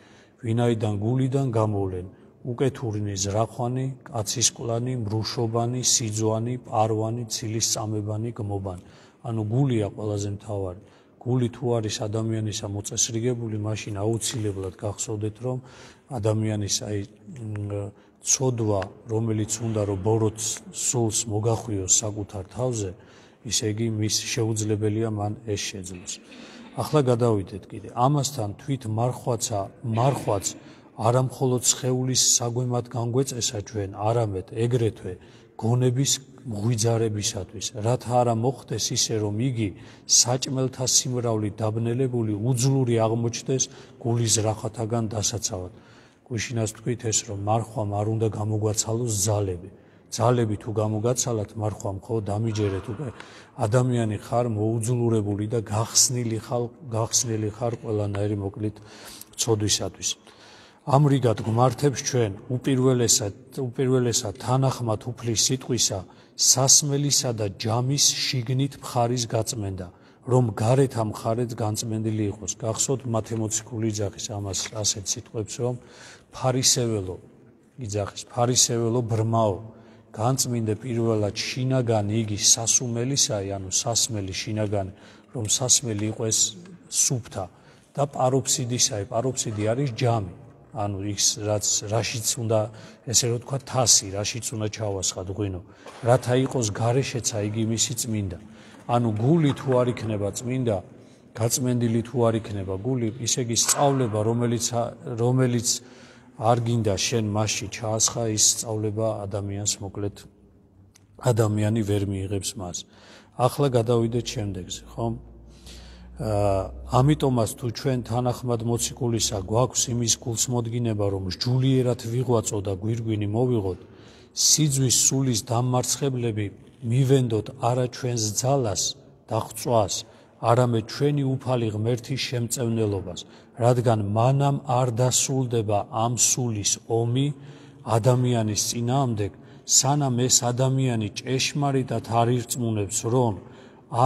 ვინაიდან გულიდან გამოვლენ, აა უკეთურინე ზრახვანი, კაცისკლანი, მრუშობანი, სიძვანი, პარვანი, ცილისწამებანი, გმობანი. ანუ გულია ყველაზე მთავარი. გული თუ არის ადამიანის მოწესრიგებული, მაშინ აუცილებლად გახსოვდეთ, რომ ადამიანის აი ცოდვა, რომელიც უნდა რომ ბოროტს სულს მოგახვიოს საკუთარ თავზე, ისე იგი მის შეუძლებელია მან ეს შეძლოს. ახლა გადავიდეთ კიდე. ამასთან თვით მარხვაცა, მარხვაც არამხოლოდ შეეულის საგვემად განგვეწესა ჩვენ, არამედ ეგრეთვე გონების მღვიძარებისათვის. რათა არა მოხდეს ისე რომ იგი საჭმელთა სიმრავლე დაბნელებული უძლური აღმოჩნდეს გულის რახათაგან დასაცავად. კუშინას თქვით ეს რომ მარხვამ არ უნდა გამოგვაცალოს ძალები. ძალები თუ გამოგაცალათ მარხვამ ხო დამიჯერეთ უკვე ადამიანი ხარ მოუძლურებული და გახსნილი ხარ გახსნილი ხარ ყველანაირი მოკლით ცოდვისათვის. ამრიგად გმართებს ჩვენ უპირველესად უპირველესად თანახმად უფლის სიტყვისა სასმელისა და ჯამის შიგნით მხარის გაწმენდა რომ გარეთ ამ ხარეთ განწმენდილი იყოს გახსოვთ მათემოციკული ძახის ამას ასეთ სიტყვებს რომ ფარისეველო იძახის ფარისეველო ბრმაო განწმინდე პირველად შინაგან იგი სასუმელისაი ანუ სასმელი შინაგან რომ სასმელი იყოს სუფთა და პაროფსიდისაი პაროფსიდი არის ჯამი ანუ ის რაც რაშიც უნდა ესე რომ თქვა თასი, რაშიც უნდა ჩავასხად ღვინო, რათა იყოს გარეშეც აი გიმისი წმინდა. ანუ გული თუ არ იქნება წმინდა, გაწმენდილი თუ არ იქნება გული, ისე იგი სწავლება რომელიც რომელიც არ გინდა შენ მასში ჩაასხა, ის სწავლება ადამიანს მოკლედ ადამიანი ვერ მიიღებს მას. ახლა გადავიდეთ შემდეგზე, ხომ? ამიტომაც თუ ჩვენ თანახმად მოციქულისა გვაქვს იმის გულსმოდგინება რომ ჯულიერად ვიღვაწო და გვირგვინი მოვიღოთ სიძვის სულის დამარცხებლები მივენდოთ არა ჩვენს ძალას და ხწვას არამედ ჩვენი უფალი ღმერთის შემწევნელობას რადგან მანამ არ დასულდება ამ სულის ომი ადამიანის წინაამდე სანამ ეს ადამიანი ჭეშმარიტად არ ირწმუნებს რომ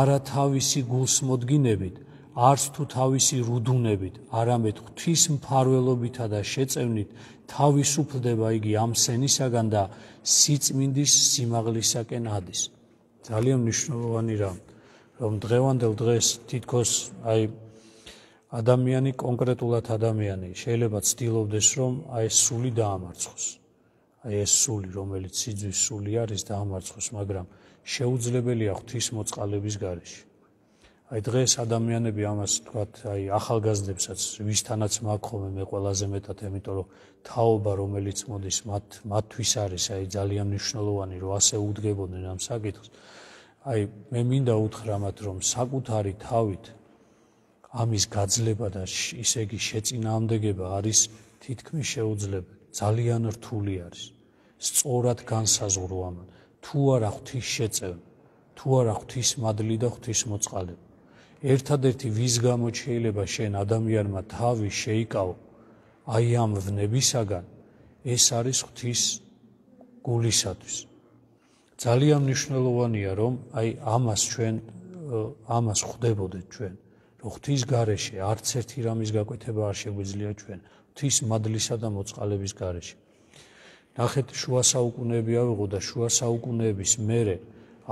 არა თავისი გულსმოდგინებით არც თუ თავისი რუდუნებით, არამედ ღვთის მფარველობითა და შეწევნით თავისუფლდება იგი ამ სენისაგან და სიწმინდის სიმაღლისაკენ ადის. ძალიან მნიშვნელოვანი რამ, რომ დღევანდელ დღეს თითქოს აი ადამიანი კონკრეტულად ადამიანი შეიძლება ცდილობდეს რომ აი სული დაამარცხოს. აი ეს სული, რომელიც სიძვის სული არის დაამარცხოს, მაგრამ შეუძლებელია ღვთის მოწყალების გარეშე. აი დღეს ადამიანები ამას თქვათ აი ახალგაზრდებსაც ვისთანაც მაქხოვე მე ყველაზე მეტად, ამიტომ რომ თაობა რომელიც მოდის მათ მათთვის არის აი ძალიან მნიშვნელოვანი რომ ასე უდგებოდნენ ამ საკითხს. აი მე მინდა უთხრამათ რომ საკუთარი თავით ამის გაძლება და ისე იგი შეწინააღმდეგება არის თითქმის შეუძლებელი. ძალიან რთული არის. სწორად განსაზღვრო ამან. თუ არა ღვთის შეწევა თუ არა ღვთის მადლი და ღვთის მოწყალება. ერთადერთი ვის გამო შეიძლება შენ ადამიანმა თავი შეიკავო აი ამ ვნებისაგან ეს არის ღვთის გულისათვის ძალიან მნიშვნელოვანია რომ აი ამას ჩვენ ამას ხვდებოდეთ ჩვენ რომ ღვთის გარეშე არც ერთი რამის გაკეთება არ შეგვიძლია ჩვენ ღვთის მადლისა და მოწყალების გარეშე ნახეთ შუა საუკუნეები ავიღო და შუა საუკუნეების მერე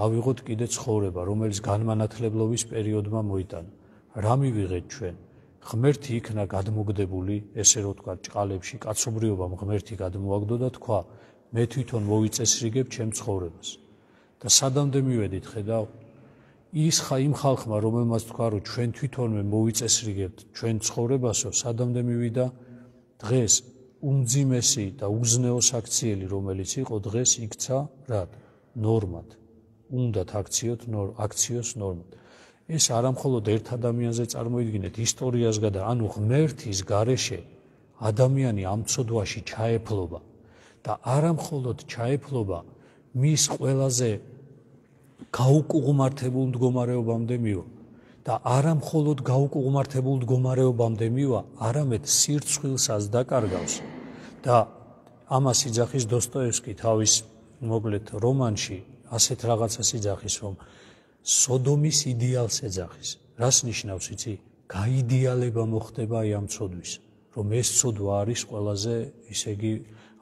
ავიღოთ კიდე ცხოვრება, რომელიც განმანათლებლობის პერიოდმა მოიტანა. რა მივიღეთ ჩვენ? ღმერთი იქნა გადმოგდებული, ესე რომ თქვა ჭყალებში, კაცობრიობამ ღმერთი გადმოაგდო და თქვა: მე თვითონ მოვიწესრიგებ ჩემ ცხოვრებას. და სადამდე მივედით, ხედავ? ის ხა იმ ხალხმა, რომელმაც თქვა, რომ ჩვენ თვითონვე მოვიწესრიგებთ ჩვენ ცხოვრებასო, სადამდე მივიდა? დღეს უმძიმესი და უზნეო საქციელი, რომელიც იყო დღეს იქცა რა? ნორმად. უნდათ აქციოთ ნორ აქციოს ნორმად. ეს არამხოლოდ ერთ ადამიანზე წარმოიდგინეთ ისტორიას გადა, ანუ ღმერთის გარეშე ადამიანი ამწოდვაში ჩაეფლობა და არამხოლოდ ჩაეფლობა მის ყველაზე გაუკუღმართებულ მდგომარეობამდე მივა და არამხოლოდ გაუკუღმართებულ მდგომარეობამდე მივა, არამედ სირცხვილსაც დაკარგავს და ამას იძახის დოსტოევსკი თავის მოგლეთ რომანში ასეთ რაღაცას იძახის, რომ სოდომის იდეალს ეძახის. რას ნიშნავს იცი? გაიდეალება მოხდება აი ამ ცოდვის, რომ ეს ცოდვა არის ყველაზე, ისე იგი,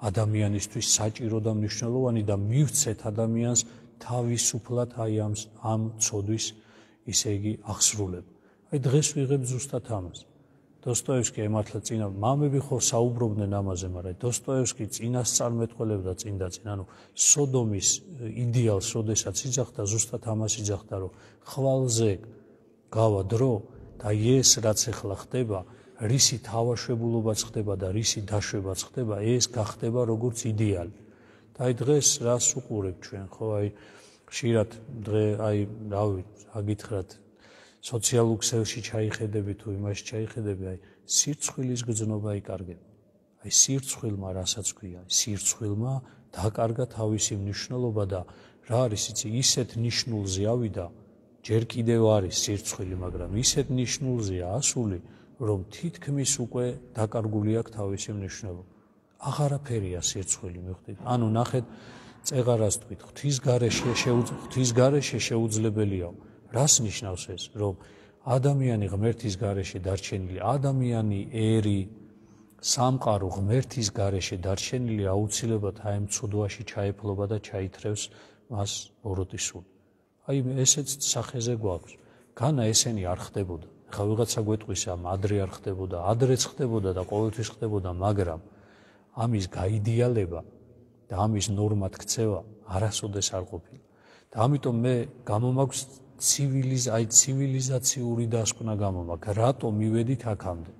ადამიანისთვის საჭირო და მნიშვნელოვანი და მივცეთ ადამიანს თავისუფლად აი ამ ამ ცოდვის ისე იგი აღსრულება. აი დღეს ვიღებ ზუსტად ამას. დოსტოევსკი ემართლა წინა მამები ხო საუბრობდნენ ამაზე, მაგრამ დოსტოევსკი წინასწარმეტყველებდა წინდა წინ, ანუ სოდომის იდეალს, როდესაც იძახდა ზუსტად ამას იძახდა, რომ ხვალზე გავა დრო და ეს რაც ახლა ხდება, რისი თავაშებულობაც ხდება და რისი დაშვებაც ხდება, ეს გახდება როგორც იდეალი. და აი დღეს რას უყურებ ჩვენ, ხო აი შეიძლება დღე აი რავი აგითხრათ სოციალურ ქსელში ჩაიხედები თუ იმაში ჩაიხედები, აი სირცხვილის გზნობა იკარგება. აი სირცხვილმა რასაც ქვია, სირცხვილმა დაკარგა თავისი მნიშვნელობა და რა არის იცი, ისეთ ნიშნულზე ავიდა, ჯერ კიდევ არის სირცხვილი, მაგრამ ისეთ ნიშნულზე ასული, რომ თითქმის უკვე დაკარგული აქვს თავისი მნიშვნელობა. აღარაფერია სირცხვილი, მიხვდით? ანუ ნახეთ წეგარას თქვით, ღთის გარეშე შეუძ ღთის გარეშე შეუძლებელია. რას ნიშნავს ეს რომ ადამიანი ღმერთის გარეშე დარჩენილი ადამიანი ერი სამყარო ღმერთის გარეშე დარჩენილი აუცილებლად აი მწუდვაში ჩაეფლობა და ჩაითრევს მას ბოროტისულ აი ესეც სახეზე გვაქვს განა ესენი არ ხდებოდა ხა ვიღაცა გვეტყვისა მადრე არ ხდებოდა ადრეც ხდებოდა და ყოველთვის ხდებოდა მაგრამ ამის გაიდეალება და ამის ნორმად ქცევა არასოდეს არ ყოფილა და ამიტომ მე გამომაქვს ცივილიზ აი ცივილიზაციური დასკვნა გამომაქვს რატო მივედით აქამდე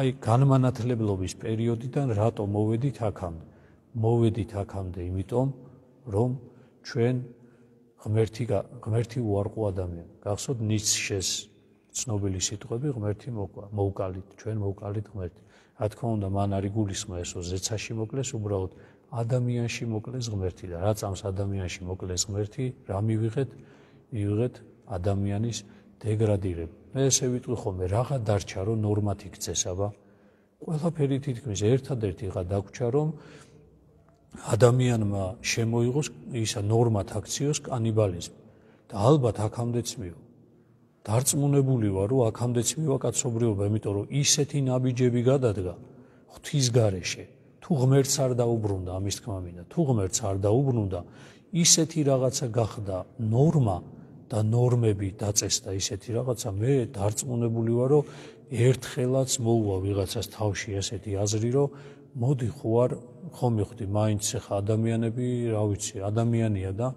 აი განმანათლებლობის პერიოდიდან რატო მოვედით აქამდე მოვედით აქამდე იმიტომ რომ ჩვენ ღმერთი ღმერთი უარყო ადამიანს გახსოვთ ნიცშეს ცნობილი სიტყვები ღმერთი მოკვა მოუკალით ჩვენ მოუკალით ღმერთი რა თქმა უნდა მან არ იგულისხმა ესო ზეცაში მოკლეს უბრალოდ ადამიანში მოკლეს ღმერთი და რა წამს ადამიანში მოკლეს ღმერთი რა მივიღეთ მიიღეთ ადამიანის დეგრადირება. ესე ვიტყვი ხოლმე, რაღა დარჩა რომ ნორმათი გწესავა? ყველაფერი თითქმის ერთადერთი რა დაგვჭა რომ ადამიანმა შემოიღოს ისა ნორმათ აქციოს კანიბალიზმი და ალბათ აქამდეც მიო დარწმუნებული ვარ რომ აქამდეც მივა კაცობრიობა იმიტომ რომ ისეთი ნაბიჯები გადადგა ღთვის გარეშე თუ ღმერთს არ დაუბრუნდა ამის თქმა მინდა თუ ღმერთს არ დაუბრუნდა ისეთი რაღაცა გახდა ნორმა და ნორმები დაწესდა ისეთი რაღაცა, მე დარწმუნებული ვარ, რომ ერთხელაც მოვა ვიღაცას თავში ესეთი აზრი, რომ მოდი ხوار ხომი ხდი, მაინც ხა ადამიანები, რა ვიცი, ადამიანია და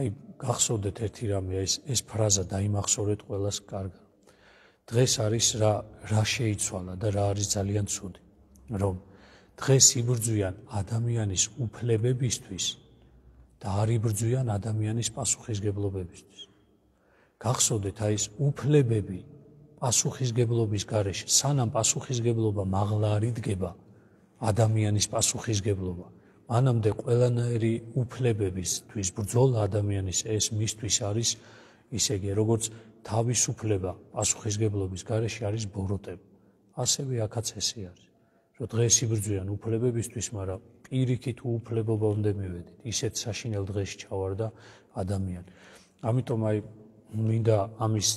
აი გახსოვდეთ ერთი რამე, ეს ეს ფრაზა დაიმახსოვრეთ ყოველას კარგად. დღეს არის რა რა შეიცვალა და რა არის ძალიან ცუდი, რომ დღეს იბრძვიან ადამიანის უფლებებისთვის. და არ იბრძვიან ადამიანის პასუხისგებლობებისთვის. გახსოვდეთ აი ეს უფლებები პასუხისგებლობის გარეშე, სანამ პასუხისგებლობა მაღლა არ იდგება ადამიანის პასუხისგებლობა, მანამდე ყველანაირი უფლებებისთვის ბრძოლა ადამიანის ეს მისთვის არის ისე იგი, როგორც თავისუფლება პასუხისგებლობის გარეშე არის ბოროტება. ასევე აქაც ესე არის. რომ დღეს იბრძვიან უფლებებისთვის, მაგრამ პირიქით უუფლებობამდე მივედით. ისეთ საშინელ დღეს ჩავარდა ადამიანი. ამიტომ აი მინდა ამის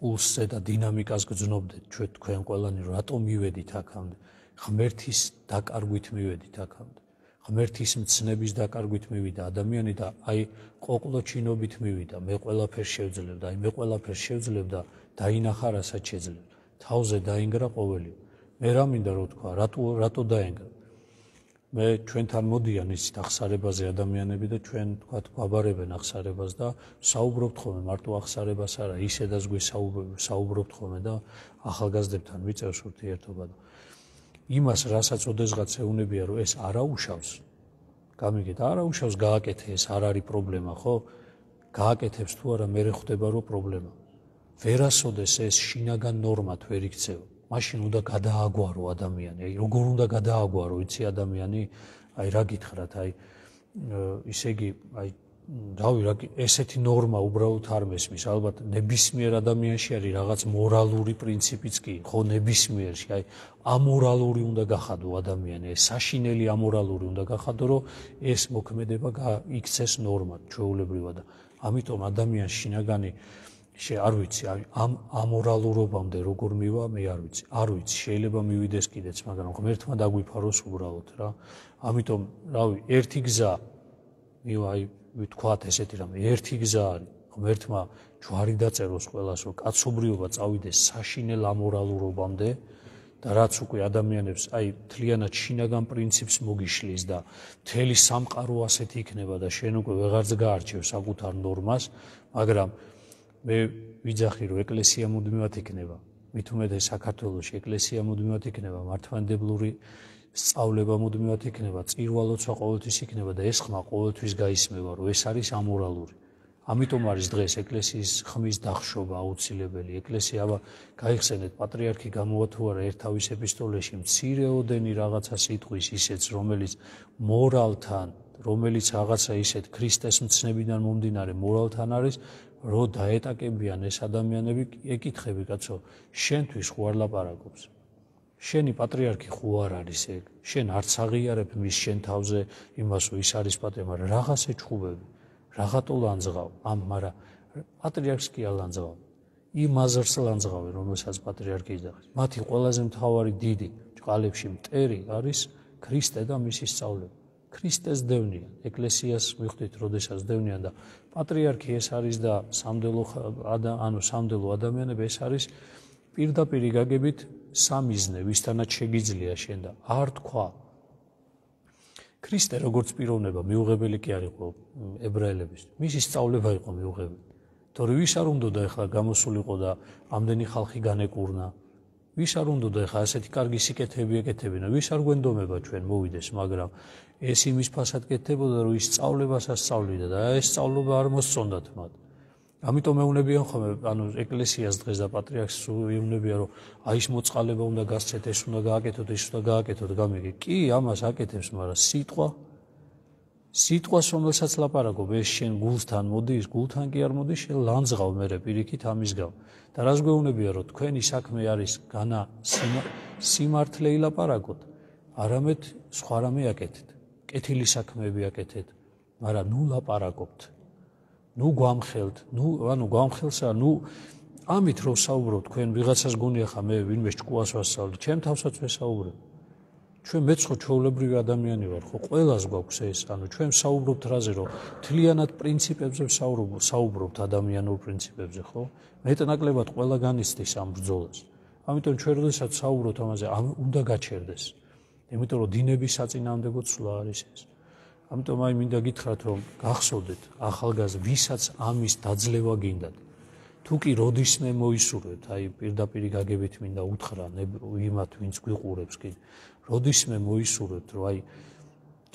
პულსზე და დინამიკას გძნობდეთ ჩვენ თქვენ ყველანი რატომ მივედით აქამდე? ღმერთის დაკარგვით მივედით აქამდე. ღმერთის მცნების დაკარგვით მივიდა ადამიანი და აი ყოყლოჩინობით მივიდა. მე ყველაფერს შევძლებ და აი მე ყველაფერს შევძლებ და დაინახა რასაც შეძლებ. თავზე დაინგრა ყოველი. მე რა მინდა რო თქვა, რატო რატო დაინგრა? მე ჩვენთან მოდიან ის ახსარებაზე ადამიანები და ჩვენ თქვა გვაბარებენ ახსარებას და საუბრობთ ხოლმე მარტო ახსარებას არა ისე და ზგვი საუბრობთ ხოლმე და ახალგაზრდებთან ვიწევს ურთიერთობა და იმას რასაც ოდესღაც ეუნებია რომ ეს არაუშავს გამიგეთ არაუშავს გააკეთე ეს არ არის პრობლემა ხო გააკეთებს თუ არა მე რე ხვდება რომ პრობლემა ვერასოდეს ეს შინაგან ნორმა თვერიქცევა მაშინ უნდა გადააგვარო ადამიანი. აი როგორ უნდა გადააგვარო იცი ადამიანი? აი რა გითხრათ? აი ისე იგი აი დავი რა ესეთი ნორმა უბრალოდ არ მესმის. ალბათ ნებისმიერ ადამიანში არის რაღაც მორალური პრინციპიც კი. ხო ნებისმიერში აი ამორალური უნდა გახადო ადამიანი. ეს საშინელი ამორალური უნდა გახადო, რომ ეს მოქმედება იქცეს ნორმად ჩვეულებრივად. ამიტომ ადამიანს შინაგანი აა შე არ ვიცი ამ ამორალურობამდე როგორ მივა მე არ ვიცი არ ვიცი შეიძლება მივიდეს კიდეც მაგრამ ღმერთმა დაგვიფაროს უბრალოდ რა ამიტომ რავი ერთი გზა მივა აი ვთქვათ ესეთი რამე ერთი გზა არის ღმერთმა ჯვარი დაწეროს ყველას რომ კაცობრიობა წავიდეს საშინელ ამორალურობამდე და რაც უკვე ადამიანებს აი თლიანად შინაგან პრინციპს მოგიშლის და მთელი სამყარო ასეთი იქნება და შენ უკვე ვეღარც გაარჩევ საკუთარ ნორმას მაგრამ მე ვიძახი რომ ეკლესია მუდმივად იქნება მით უმეტეს საქართველოს ეკლესია მუდმივად იქნება მართვანდებლური სწავლება მუდმივად იქნება წირვალოცვა ყოველთვის იქნება და ეს ხმა ყოველთვის გაისმევა რომ ეს არის ამორალური ამიტომ არის დღეს ეკლესიის ხმის დახშობა აუცილებელი ეკლესია აბა გაიხსენეთ პატრიარქი გამოათვარა ერთავის ეპისტოლეში მცირეოდენი რაღაცა სიტყვის ისეც რომელიც მორალთან რომელიც რაღაცა ისეთ ქრისტეს მცნებიდან მომდინარე მორალთან არის რო დაეტაკებიან ეს ადამიანები, ეკითხები კაცო, შენთვის ხო არ ლაპარაკობს? შენი პატრიარქი ხო არ არის ეგ? შენ არც აღიარებ მის შენ თავზე იმას, რომ ის არის პატე, მაგრამ რაღაც ეჩხუბები, რაღაცო ლანძღავ, ამ, მაგრამ პატრიარქს კი არ ლანძღავ. იმ აზერს ლანძღავენ, რომელსაც პატრიარქი იძახის. მათი ყველაზე მთავარი დიდი ჭყალებში მტერი არის ქრისტე და მისი სწავლება. ქრისტეს დევნიან, ეკლესიას მიხვდით, როდესაც დევნიან და პატრიარქი ეს არის და სამდელო ანუ სამდელო ადამიანები ეს არის პირდაპირ გაგებით სამიზნე, ვისთანაც შეგიძლია შენ და არ თქვა ქრისტე როგორც პიროვნება მიუღებელი კი არ იყო ებრაელების. მისი სწავლება იყო მიუღებელი. თორე ვის არ უნდა და ეხლა გამოსულიყო და ამდენი ხალხი განეკურნა. ვის არ უნდა და ეხლა ასეთი კარგი სიკეთები ეკეთებინა. ვის არ გვენდომება ჩვენ მოვიდეს, მაგრამ ეს იმის ფასად კეთდებოდა რომ ისწავლებას ასწავლიდა და ეს სწავლობა არ მოსწონდათ მათ ამიტომ ეუნებიან ხოლმე ანუ ეკლესიას დღეს და პატრიარქს ეუნებიან რომ აი ეს მოწალება უნდა გასცეთ ეს უნდა გააკეთოთ ეს უნდა გააკეთოთ გამიგე კი ამას აკეთებს მაგრამ სიტყვა სიტყვას რომელსაც ლაპარაკობ ეს შენ გულთან მოდის გულთან კი არ მოდის შენ ლანძღავ მერე პირიქით ამისგან და რას გვეუბნებია რომ თქვენი საქმე არის განა სიმართლე ილაპარაკოთ არამედ სხვა რამე აკეთეთ კეთილი საქმეები აკეთეთ, მაგრამ ნუ ლაპარაკობთ. ნუ გვამხელთ, ნუ ანუ გვამხელსა, ნუ ამით რო საუბრობ თქვენ ვიღაცას გონია ხა მე ვინმე ჭკუას ვასწავლე, ჩემ თავსაც ვესაუბრებ. ჩვენ მეც ხო ჩაოლებრივი ადამიანები ვარ ხო? ყოველას გვაქვს ეს, ანუ ჩვენ საუბრობთ რაზე რო თლიანად პრინციპებზე ვსაუბრობთ, საუბრობთ ადამიანურ პრინციპებზე, ხო? მეტნაკლებად ყველგან ისდის ამ ბრძოლას. ამიტომ ჩვენ როდესაც საუბრობთ ამაზე, ამ უნდა გაჩერდეს. იმიტომ რომ დინების საწინააღმდეგო ცვლა არის ეს. ამიტომ აი მინდა გითხრათ რომ გახსოვდეთ ახალგაზ ვისაც ამის დაძლევა გინდათ. თუ კი როდისმე მოისურვებთ, აი პირდაპირ გაგებით მინდა უთხრა იმათ ვინც გვიყურებს კი როდისმე მოისურვებთ რომ აი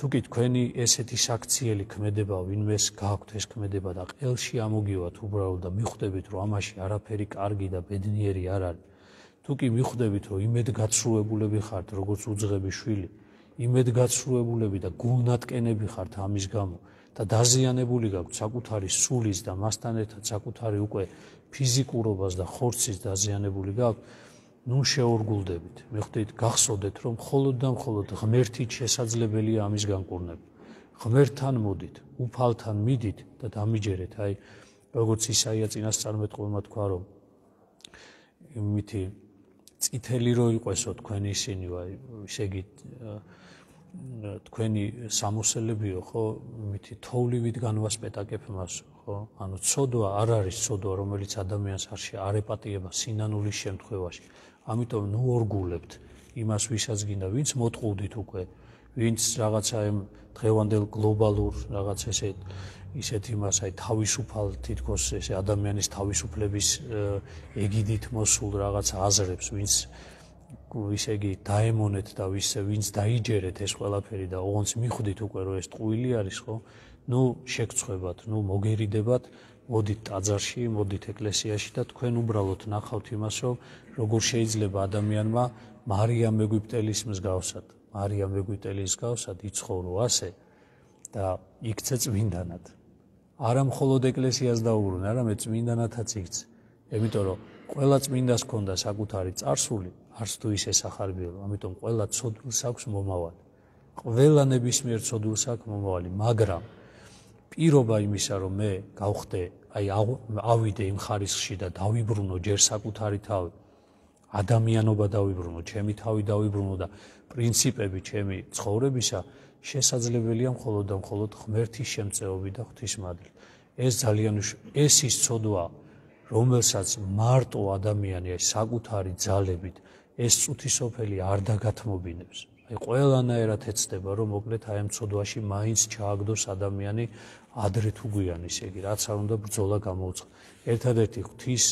თუ კი თქვენი ესეთი საქციელი ქმედება ვინმეს გაქვთ ეს ქმედება და ყელში ამოგივათ უბრალოდ და მიხვდებით რომ ამაში არაფერი კარგი და ბედნიერი არ არის თუ კი მიხვდებით რომ იმედგაცრუებულები ხართ როგორც უძღები შვილი იმედგაცრუებულები და გულნატკენები ხართ ამის გამო და დაზიანებული გაქვთ საკუთარი სულის და მასთან ერთად საკუთარი უკვე ფიზიკურობას და ხორცის დაზიანებული გაქვთ ნუ შეორგულდებით მიხვდით გახსოვდეთ რომ მხოლოდ და მხოლოდ ღმერთით შესაძლებელია ამის განკურნება ღმერთთან მოდით უფალთან მიდით და დამიჯერეთ აი როგორც ისაია წინასწარმეტყველმა თქვა რომ იმითი წითელი რო იყოსო თქვენ ისინი ვაი ისე იგი თქვენი სამოსელებიო ხო მითი თოვლივით განვასპეტაკებ მას ხო ანუ ცოდვა არ არის ცოდვა რომელიც ადამიანს არ შეარეპატიება სინანულის შემთხვევაში ამიტომ ნუ ორგულებთ იმას ვისაც გინდა ვინც მოტყუდით უკვე ვინც რაღაცა იმ დღევანდელ გლობალურ რაღაც ესე ისეთ იმას აი თავისუფალ თითქოს ესე ადამიანის თავისუფლების ეგიდით მოსულ რაღაც აზრებს ვინც ისე იგი დაემონეთ და ვის ვინც დაიჯერეთ ეს ყველაფერი და ოღონს მიხვდით უკვე რომ ეს ტყუილი არის ხო ну შეგწובהთ ну მოგერიდებათ მოდით ტაძარში მოდით ეკლესიაში და თქვენ უბრალოდ ნახავთ იმას რომ როგორ შეიძლება ადამიანმა მარიამ ეგვიპტელის მსგავსად მარიამ ეგვიპტელის მსგავსად იცხოვრო ასე და იქცე წმინდანად არამხოლოდ ეკლესიას დაურონ, არამედ წმინდანათაც იქც. ემიტომ რომ ყველა წმინდას ჰქონდა საკუთარი წარსული, არც თუ ისე სახარბიელო, ამიტომ ყველა ცოდვილს აქვს მომავალი. ყველა ნებისმიერ ცოდვილს აქვს მომავალი, მაგრამ პირობა იმისა, რომ მე გავხდე, აი ავიდე იმ ხარისხში და დავიბრუნო ჯერ საკუთარი თავი. ადამიანობა დავიბრუნო, ჩემი თავი დავიბრუნო და პრინციპები ჩემი ცხოვრებისა შესაძლებელია მხოლოდ და მხოლოდ ღმერთის შემწეობით და ღვთისმადლით. ეს ძალიან ეს ის ცოდვა, რომელსაც მარტო ადამიანი აი საკუთარი ძალებით ეს წუთისოფელი არ დაგათმობინებს. აი ყველანაირად ეცდება, რომ მოკლედ აი ამ ცოდვაში მაინც ჩააგდოს ადამიანი ადრე თუ გვიან ისე იგი, რაც არ უნდა ბრძოლა გამოუცხა. ერთადერთი ღვთის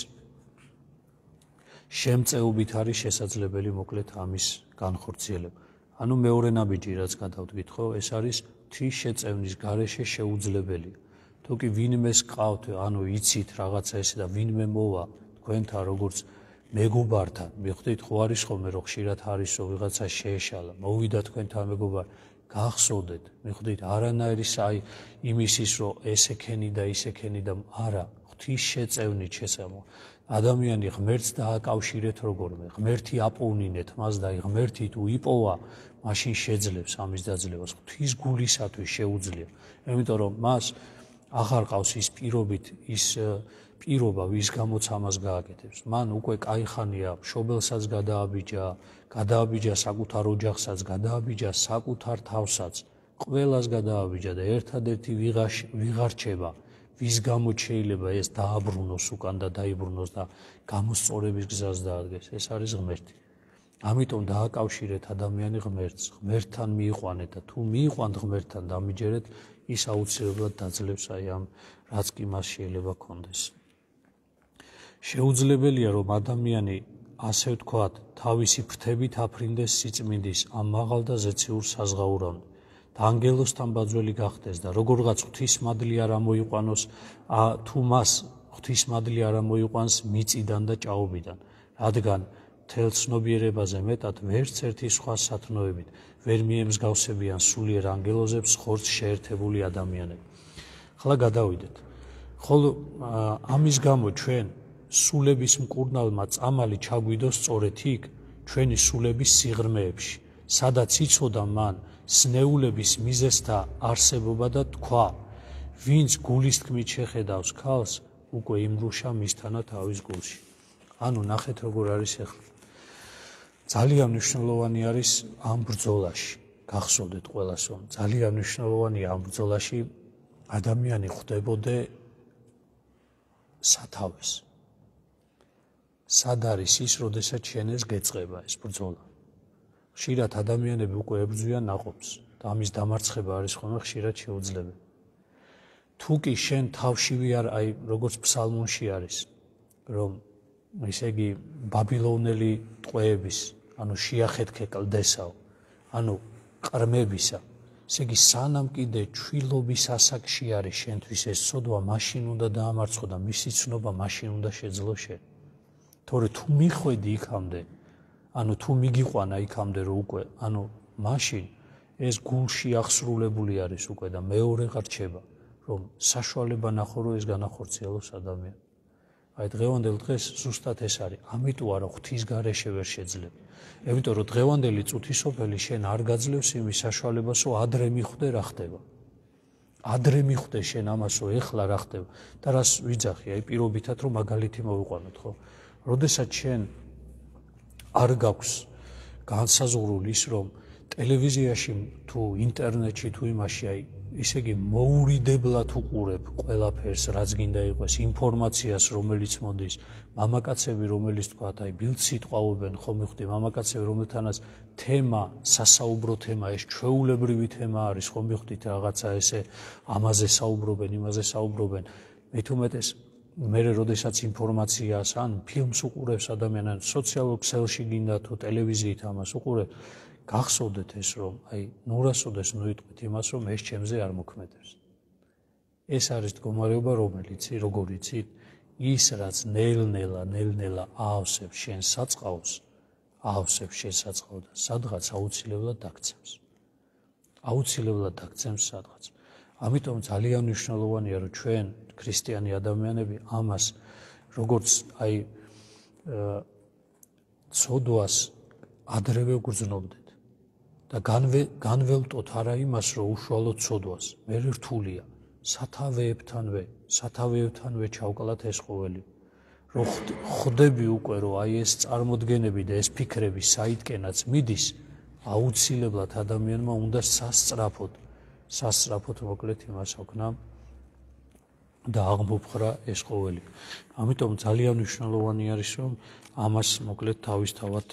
შემწეობით არის შესაძლებელი მოკლედ ამის განხორციელება. ანუ მეორე ნაბიჯი რაც გადავდგით ხო ეს არის თვის შეწევნის გარეშე შეუძლებელი თუკი ვინმეს ყავთ ანუ იცით რაღაცა ესე და ვინმე მოვა თქვენთან როგორც მეგობართან მიხვდით ხო არის ხოლმე რო ხშირად არისო ვიღაცა შეეშალა მოვიდა თქვენთან მეგობარ გახსოვდეთ მიხვდით არანაირი საი იმისის რო ესექენი და ისექენი და არა თვის შეწევნი შეესამო ადამიანი ღმერთს დააკავშირეთ როგორმე ღმერთი აპოვნინეთ მას და ღმერთი თუ იპოვა მაშინ შეძლებს ამის დაძლევას ღვთის გულისათვის შეუძლია იმიტომ რომ მას აღარ ყავს ის პირობით ის პირობა ვის გამოც ამას გააკეთებს მან უკვე кайხანია მშობელსაც გადააბიჯა გადააბიჯა საკუთარ ოჯახსაც გადააბიჯა საკუთარ თავსაც ყველას გადააბიჯა და ერთადერთი ვიღარჩება ვის გამო შეიძლება ეს დააბრუნოს უკან და დაიბრუნოს და გამოსწორების გზას დაადგეს ეს არის ღმერთი ამიტომ დააკავშირეთ ადამიანი ღმერთს, ღმერთთან მიიყვანეთ და თუ მიიყვანთ ღმერთთან დამიჯერეთ, ის აუცილებლად დაძლევს აი ამ რაც კი მას შეიძლება კონდეს. შეუძლებელია რომ ადამიანი ასე ვთქვათ, თავისი ფრთებით აფრინდეს სიწმინდის ამ მაღალ და ზეციურ საზღაურამ. დაანგელოსთან ბაძველი გახდეს და როგორღაც ღვთისმადლი არ მოიყვანოს, თუ მას ღვთისმადლი არ მოიყვანს მიწიდან და ჭაობიდან, რადგან თელცნობიერებაზე მეტად ვერც ერთი სხვა სათნოებით ვერ მიემსგავსებიან სულიერ ანგელოზებს ხორც შეერთებული ადამიანები. ხლა გადავიდეთ. ხოლო ამის გამო ჩვენ სულების მკურნალმა წამალი ჩაგვიდოს სწორედ იქ ჩვენი სულების სიღრმეებში, სადაც იწოდა მან სნეულების მიზესთა არსებობა და თქვა: ვინც გულისთქმით შეხედავს ქალს, უკვე იმრუშა მისთანა თავის გულში. ანუ ნახეთ როგორ არის ახლა. ძალიან მნიშვნელოვანი არის ამ ბრძოლაში. გახსოვდეთ ყველას, რომ ძალიან მნიშვნელოვანი ამ ბრძოლაში ადამიანი ხვდებოდე სათავეს. სად არის ის, როდესაც შენ ეს გეწება ეს ბრძოლა? ხშირად ადამიანები უკვე ებრძვიან ناقობს და ამის დამარცხება არის ხოლმე ხშირად შეუძლებელი. თუ კი შენ თავშივი არ აი როგორც ფსალმონში არის რომ ესე იგი ბაბილონელი ტყვეების ანუ შეახეთქე კლდესაო ანუ ყრმებისა ესე იგი სანამ კიდე ჩვილობის ასაკში არის შენთვის ეს სოდვა მაშინ უნდა დაამარცხო და მისი ცნობა მაშინ უნდა შეძლო შენ თორე თუ მიხვედი იქამდე ანუ თუ მიგიყვანა იქამდე რომ უკვე ანუ მაშინ ეს გულში აღსრულებული არის უკვე და მეორე გარჩება რომ საშუალება ნახო რომ ეს განახორციელოს ადამიანს აი დღევანდელ დღეს ზუსტად ეს არის ამიტომ არა ღვთის გარეშე ვერ შეძლებს ემიტომ რომ დღევანდელი წუთისოფელი შენ არ გაძლევს იმის საშუალებას, რომ ადრე მიხვდე რა ხდება. ადრე მიხვდე შენ ამას, რომ ეხლა რა ხდება. და რას ვიძახი, აი პირობითად რომ მაგალითი მოვიყვანოთ, ხო? როდესაც შენ არ გაქვს განსაზღვრული ის რომ ტელევიზიაში თუ ინტერნეტში თუ იმაში აი ისე იგი მოურიდებლად უყურებ ყველაფერს რაც გინდა იყოს ინფორმაციას რომელიც მოდის მამაკაცები რომელიც თქვა აი ბილციტყავენ ხომ ხდი მამაკაცები რომელთანაც თემა სასაუბრო თემა ეს ჩვეულებრივი თემა არის ხომ ხდით რაღაცა ესე ამაზე საუბრობენ იმაზე საუბრობენ მე თუმეტეს მერე როდესაც ინფორმაციას ან ფილმს უყურებს ადამიანს სოციალურ ქსელში გინდა თუ ტელევიზიით ამას უყურებს გახსოვდეთ ეს რომ აი ნურასოდეს ნუიტყვით იმას რომ ეს ჩემზე არ მოქმედებს ეს არის მდგომარეობა რომელიც როგორიც ის რაც ნელ-ნელა ნელ-ნელა აავსებს შენ საწყავს აავსებს შენ საწყავს და სადღაც აუცილებლად დაგცემს აუცილებლად დაგცემს სადღაც ამიტომ ძალიან მნიშვნელოვანია რომ ჩვენ ქრისტიანი ადამიანები ამას როგორც აი ცოდვას ადრევე გრძნობდეთ და განვე განველტოთ არა იმას, რომ უშუალო ცოდვას მე რთულია სათავეებთანვე, სათავეებთანვე ჩავკლათ ეს ყოველი. რომ ხდები უკვე, რომ აი ეს წარმოდგენები და ეს ფიქრები საითკენაც მიდის, აუცილებლად ადამიანმა უნდა სასწრაფოდ, სასწრაფოდ მოკლეთ იმას ოქნა და აღმოფხრა ეს ყოველი. ამიტომ ძალიან მნიშვნელოვანი არის, რომ ამას მოკლეთ თავისთავად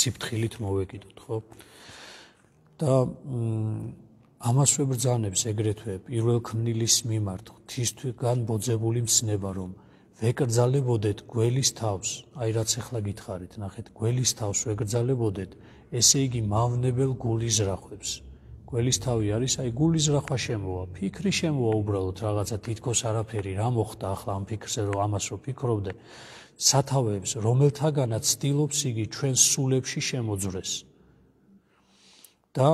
სიფთხილით მოვეკიდოთ, ხო? და ამასვე ბრძანებს ეგრეთვე პირველ ქმნილის მიმართ თვითგან ბოძებული მცნება რომ ვეკრძალებოდეთ გველის თავს აი რაც ახლა გითხარით ნახეთ გველის თავს ვეკრძალებოდეთ ესე იგი მავნებელ გულიზრახვებს გველის თავი არის აი გულიზრახვა შემოვა ფიქრი შემოვა უბრალოდ რაღაცა თითქოს არაფერი რა მოხდა ახლა ამ ფიქრზე რომ ამას რო ფიქრობდე სათავეებს რომელთაგანაც ცდილობს იგი ჩვენ სულებში შემოძრეს და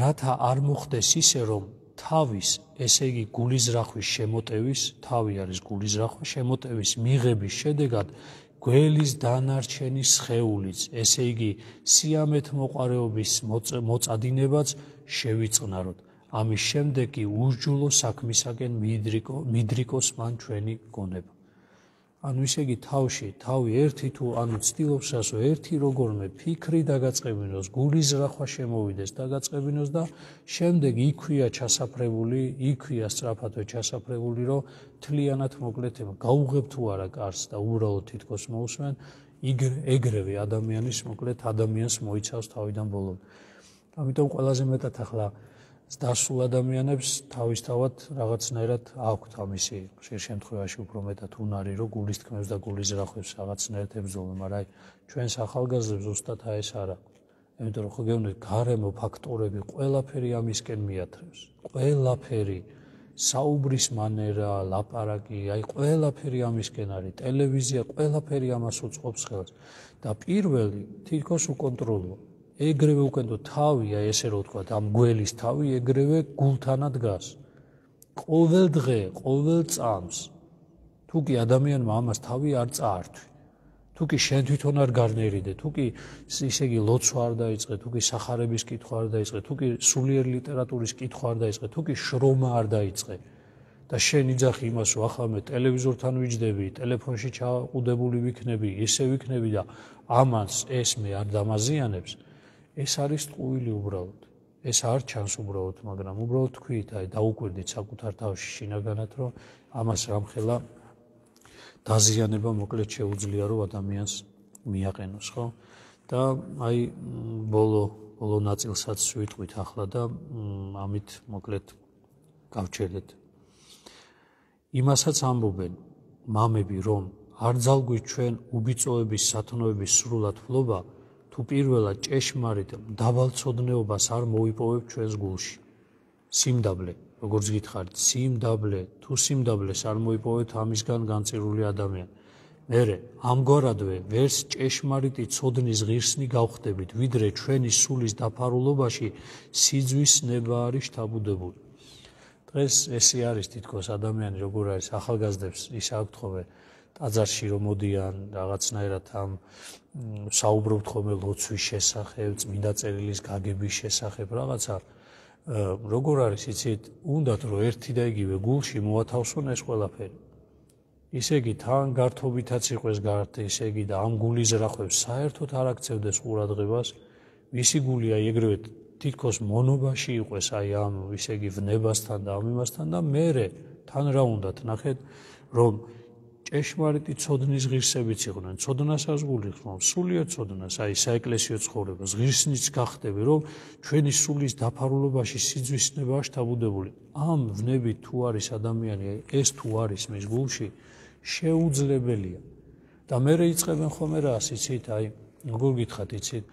რათა არ მოხდეს ისე რომ თავის, ესე იგი გულიზრახვის შემოტევის, თავი არის გულიზრახვა შემოტევის მიღების შედეგად გველის დანარჩენი სხეულიც, ესე იგი სიამეთმოყარეობის მოწადინებაც შევიწყნაროთ. ამის შემდეგ კი უშჯულო საქმისაკენ მიდრიკო მიდრიკოს მან ჩვენი გონება ანუ ისე იგი თავში თავი ერთი თუ ანუ ცდილობს რასო ერთი როგორმე ფიქრი დაგაწყებინოს გულის რახვა შემოვიდეს დაგაწყებინოს და შემდეგ იქვია ჩასაფრებული იქვია სწრაფადვე ჩასაფრებული რომ თლიანად მოკლეთება გაუღებ თუ არა კარს და უბრალოდ თითქოს მოусვენ ეგრევე ადამიანის მოკლეთ ადამიანს მოიცავს თავიდან ბოლომდე ამიტომ ყველაზე მეტად ახლა დასულ ადამიანებს თავისთავად რაღაცნაირად აქვთ ამისი შეერ შემთხვევაში უფრო მეტად უნარი რომ გულის თქმებს და გულის ზრახვებს რაღაცნაირად ებრძოლონ, მაგრამ ჩვენს ახალგაზრდებს უბრალოდ აეს არა. იმიტომ რომ გეუბნები გარემო ფაქტორები ყველაფერი ამისკენ მიათრევს. ყველაფერი საუბრის მანერა, ლაპარაკი, აი ყველაფერი ამისკენ არის. ტელევიზია ყველაფერი ამას უწყობს ხელს. და პირველი თითქოს უკონტროლოა. ეგრევე უკენდო თავია ესე რომ ვთქვა ამ გველის თავი ეგრევე გულთანა დგას ყოველ დღე ყოველ წამს თუ კი ადამიანმა ამას თავი არ წაართვი თუ კი შენ თვითონ არ გარნერიდე თუ კი ისე იგი ლოცვა არ დაიწყე თუ კი сахарების კითხვა არ დაიწყე თუ კი სულიერ ლიტერატურის კითხვა არ დაიწყე თუ კი შრომა არ დაიწყე და შენ იძახი იმას რომ ახლა მე ტელევიზორთან ვიჯდები ტელეფონში ჩაუდებული ვიქნები ისე ვიქნები და ამას ეს მე არ დამაზიანებს ეს არის ტყუილი უბრალოდ. ეს არ ჩანს უბრალოდ, მაგრამ უბრალოდ თქვით, აი დაუკვირდით საკუთარ თავში შინაგანად, რომ ამას რამხელა დაზიანება მოკლედ შეუძლია რომ ადამიანს მიაყენოს, ხო? და აი ბოლო ბოლო ნაწილსაც ვიტყვით ახლა და ამით მოკლედ გავჩერდეთ. იმასაც ამბობენ მამები, რომ არ ძალგვი ჩვენ უბიწოების სათნოების სრულად ფლობა, თუ პირველად ჭეშმარიტ დაბალწოდნეობას არ მოიპოვებ ჩვენს გულში სიმდაბლე როგორც გითხარით სიმდაბლე თუ სიმდაბლეს არ მოიპოვეთ ამისგან განწირული ადამიანი მერე ამგვარადვე ვერს ჭეშმარიტი წოდნის ღირსნი გავხდებით ვიდრე ჩვენი სულის დაფარულობაში სიძვის ნება არის შთაბუდებული დღეს ესე არის თითქოს ადამიანი როგორ არის ახალგაზრდებს ის აკთხობენ აძარში რომ მოდიან რაღაცნაირად ამ საუბრობთ ხოლმე ლოცვის შესახებ, წმინდა წერილის გაგების შესახებ რაღაცა როგორ არის იცით, უნდათ რომ ერთი და იგივე გულში მოათავსონ ეს ყველაფერი. ისე იგი თან გართობითაც იყოს გარდა ისე იგი და ამ გულის რახვევს საერთოდ არ აქცევდეს ყურადღებას, მისი გულია ეგრევე თითქოს მონობაში იყოს აი ამ ისე იგი ვნებასთან და ამ იმასთან და მე თან რა უნდათ ნახეთ რომ ეშმარიტი ცოდნის ღირსებიც იყვნენ. ცოდნას აღგული ხომ? სულიერ ცოდნას, აი საეკლესიო ცხოვრება, ღირსნიც გახდები, რომ ჩვენი სულის დაფარულობაში სიძვისნება შთაბუდებული. ამ ვნები თუ არის ადამიანი, ეს თუ არის მის გულში, შეუძლებელია. და მე რიცხებენ ხომ რა, იცით, აი, როგორ გითხათ, იცით,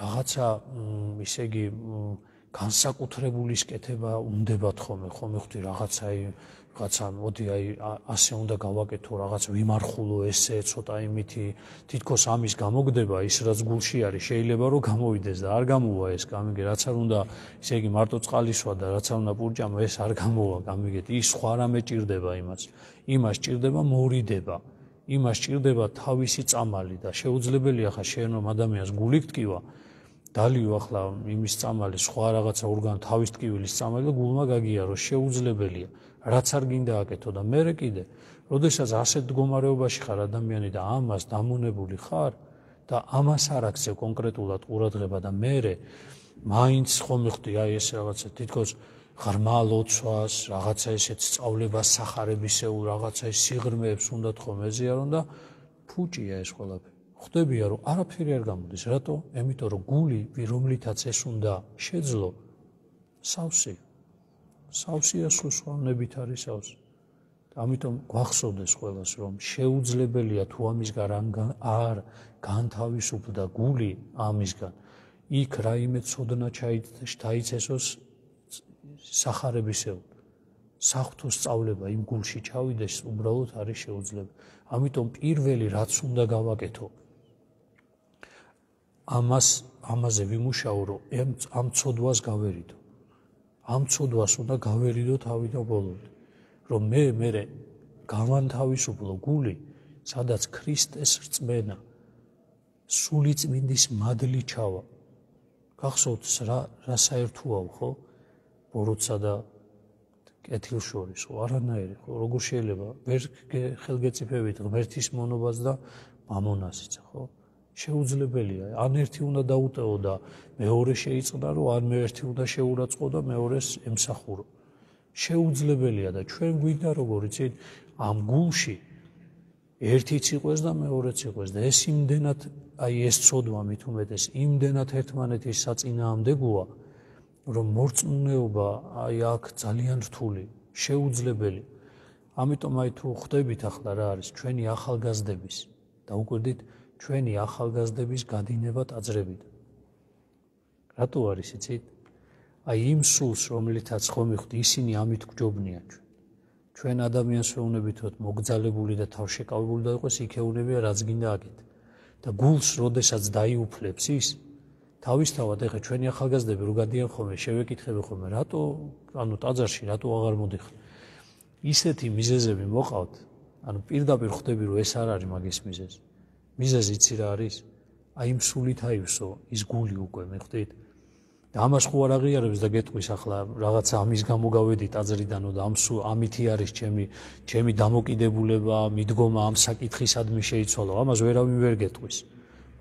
რაღაცა, ისე იგი განსაკუთრებული სკეთება უნდა თქვა, ხომ ხვდი რაღაცა აი რაცა მოდი აი ასე უნდა გავაკეთო რაღაც ვიმარხულო ესე ცოტა იმითი თითქოს ამის გამოგდება ის რაც გულში არის შეიძლება რომ გამოვიდეს და არ გამოვა ეს გამიგე რაც არ უნდა ისე იგი მარტო წყალისვა და რაც არ უნდა პურჭამ ეს არ გამოვა გამიგე ის სხვა რამე ჭირდება იმას იმას ჭირდება მორიდება იმას ჭირდება თავისი წამალი და შეუძლებელია ხა შენ რომ ადამიანს გული გტკივა დალიო ახლა იმის წამალი სხვა რაღაცა ორგანო თავის ტკივილის წამალი და გულმა გაგიარო შეუძლებელია რაც არ გინდა აკეთო და მე კიდე, როდესაც ასეთ მდგომარეობაში ხარ ადამიანი და ამას დამუნებული ხარ და ამას არ აქცევ კონკრეტულად ყურადღება და მე მაინც ხომ ხდი აი ეს რაღაცა თითქოს ღრმა ლოცვას, რაღაცა ესეთ სწავლებას сахарებისეულ რაღაცა ეს სიღრმეებს უნდა თქო მეზიარონ და ფუჭია ეს ყველაფერი. ხვდებია რომ არაფერი არ გამოდის, რატო? ემიტომ რომ გული, რომლითაც ეს უნდა შეძლო სავსეა. სავსეა სხვა სხვანებით არის ავს. ამიტომ გვახსოვდეს ყველას რომ შეუძლებელია თუ ამისგან არ განთავისუფლდა გული ამისგან. იქ რაიმე ცოდნა ჩაიწესოს сахарებისეულ. სახთოს სწავლება იმ გულში ჩავიდეს, უბრალოდ არის შეუძლებელი. ამიტომ პირველი რაც უნდა გავაკეთო ამას ამაზე ვიმუშაო რომ ამ ამ ცოდვას გავერიდო. ამ ცოდვას უნდა გავერიდო თავიდან ბოლომდე რომ მე მე გავანთავისუფლო გული სადაც ქრისტეს რწმენა სული წმინდის მადლი ჩავა გახსოვთ რა რა საერთოა ხო ბოროტსა და კეთილშორის ხო არანაირი ხო როგორ შეიძლება ვერ ხელგეწიფებით ღმერთის მონობას და მამონასიც ხო შეუძლებელია ან ერთი უნდა დაუტეო და მეორე შეიძლება რომ ან მეერთი უნდა შეურაცხო და მეორეს ემსახურო შეუძლებელია და ჩვენ გვინდა როგორ იცი ამ გულში ერთიც იყოს და მეორეც იყოს და ეს იმდენად აი ეს ცოდვა მით უმეტეს იმდენად ერთმანეთის საწინააღმდეგოა რომ მორწმუნეობა აი აქ ძალიან რთული შეუძლებელი ამიტომ აი თუ ხვდებით ახლა რა არის ჩვენი ახალგაზრდების და უკვირდით ჩვენი ახალგაზრდების გადინება დაძრებით. რატო არის იცით? აი იმ სულს, რომელიცაც ხომი ხვდი, ისინი ამით გჯობნია ჩვენ. ჩვენ ადამიანს შეუნებითოთ მოგძალებული და თავშეკავებული და იყოს იქეუნები რაც გინდა აგეთ. და გულს როდესაც დაიუფლებს ის თავისთავად ეხა ჩვენი ახალგაზრდები რო გადიან ხოლმე შევეკითხები ხოლმე რატო ანუ ტაძარში რატო აღარ მოდიხ ისეთი მიზეზები მოყავთ ანუ პირდაპირ ხვდები რომ ეს არ არის მაგის მიზეზი მიზეზი ცი რა არის? აი მსულით აივსო, ის გული უკვე მეხვდით. და ამას ხო არ აღიარებს და გეტყვის ახლა რაღაც ამის გამო გავედი ტაძრიდანო და ამსუ ამითი არის ჩემი ჩემი დამოკიდებულება, მიდგომა ამ საკითხისადმი შეიცვალა. ამას ვერავინ ვერ გეტყვის.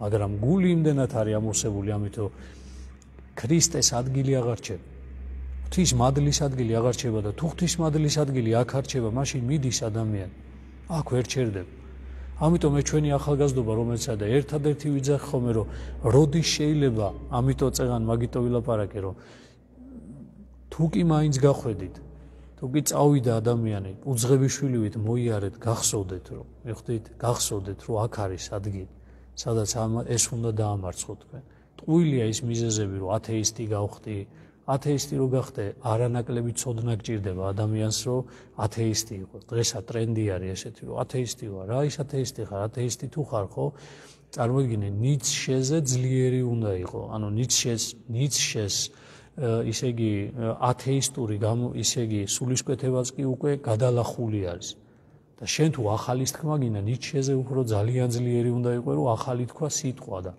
მაგრამ გული იმდენად არის ამოსებული, ამიტომ ქრისტეს ადგილი აღარჩევა. ღვთის მადლის ადგილი აღარჩევა და თუ ღვთის მადლის ადგილი აღარჩევა, მაშინ მიდის ადამიანი აქ ვერ ჩერდება. ამიტომ ეს ჩვენი ახალგაზრდობა რომელსაც და ერთადერთი ვიძახ ხოლმე რომ როდი შეიძლება ამიტომ წეგან მაგიტო ვილაპარაკე რომ თუ კი მაინც გახვედით თუ კი წავიდა ადამიანი უძღებიშვილივით მოიარეთ გახსოვდეთ რომ მეხვდით გახსოვდეთ რომ აქ არის ადგილი სადაც ეს უნდა დაამარცხოთ თქვენ ტყუილია ის მიზეზები რომ ათეისტი გავხდი ათეისტი რო გახდე, არანაკლები ცოდნა გჭირდება ადამიანს, რომ ათეისტი იყოს. დღესა ტრენდი არის ესეთი, რომ ათეისტი ვარ. რა ის ათეისტი ხარ? ათეისტი თუ ხარ, ხო? წარმოიდგინე, ნიცშეზე ძლიერი უნდა იყოს. ანუ ნიცშეს, ნიცშეს ისე იგი ათეისტური გამო, ისე იგი სულიშკვეთებაც კი უკვე გადალახული არის. და შენ თუ ახალის თქმა გინდა, ნიცშეზე უფრო ძალიან ძლიერი უნდა იყოს, რომ ახალი თქვა სიტყვა და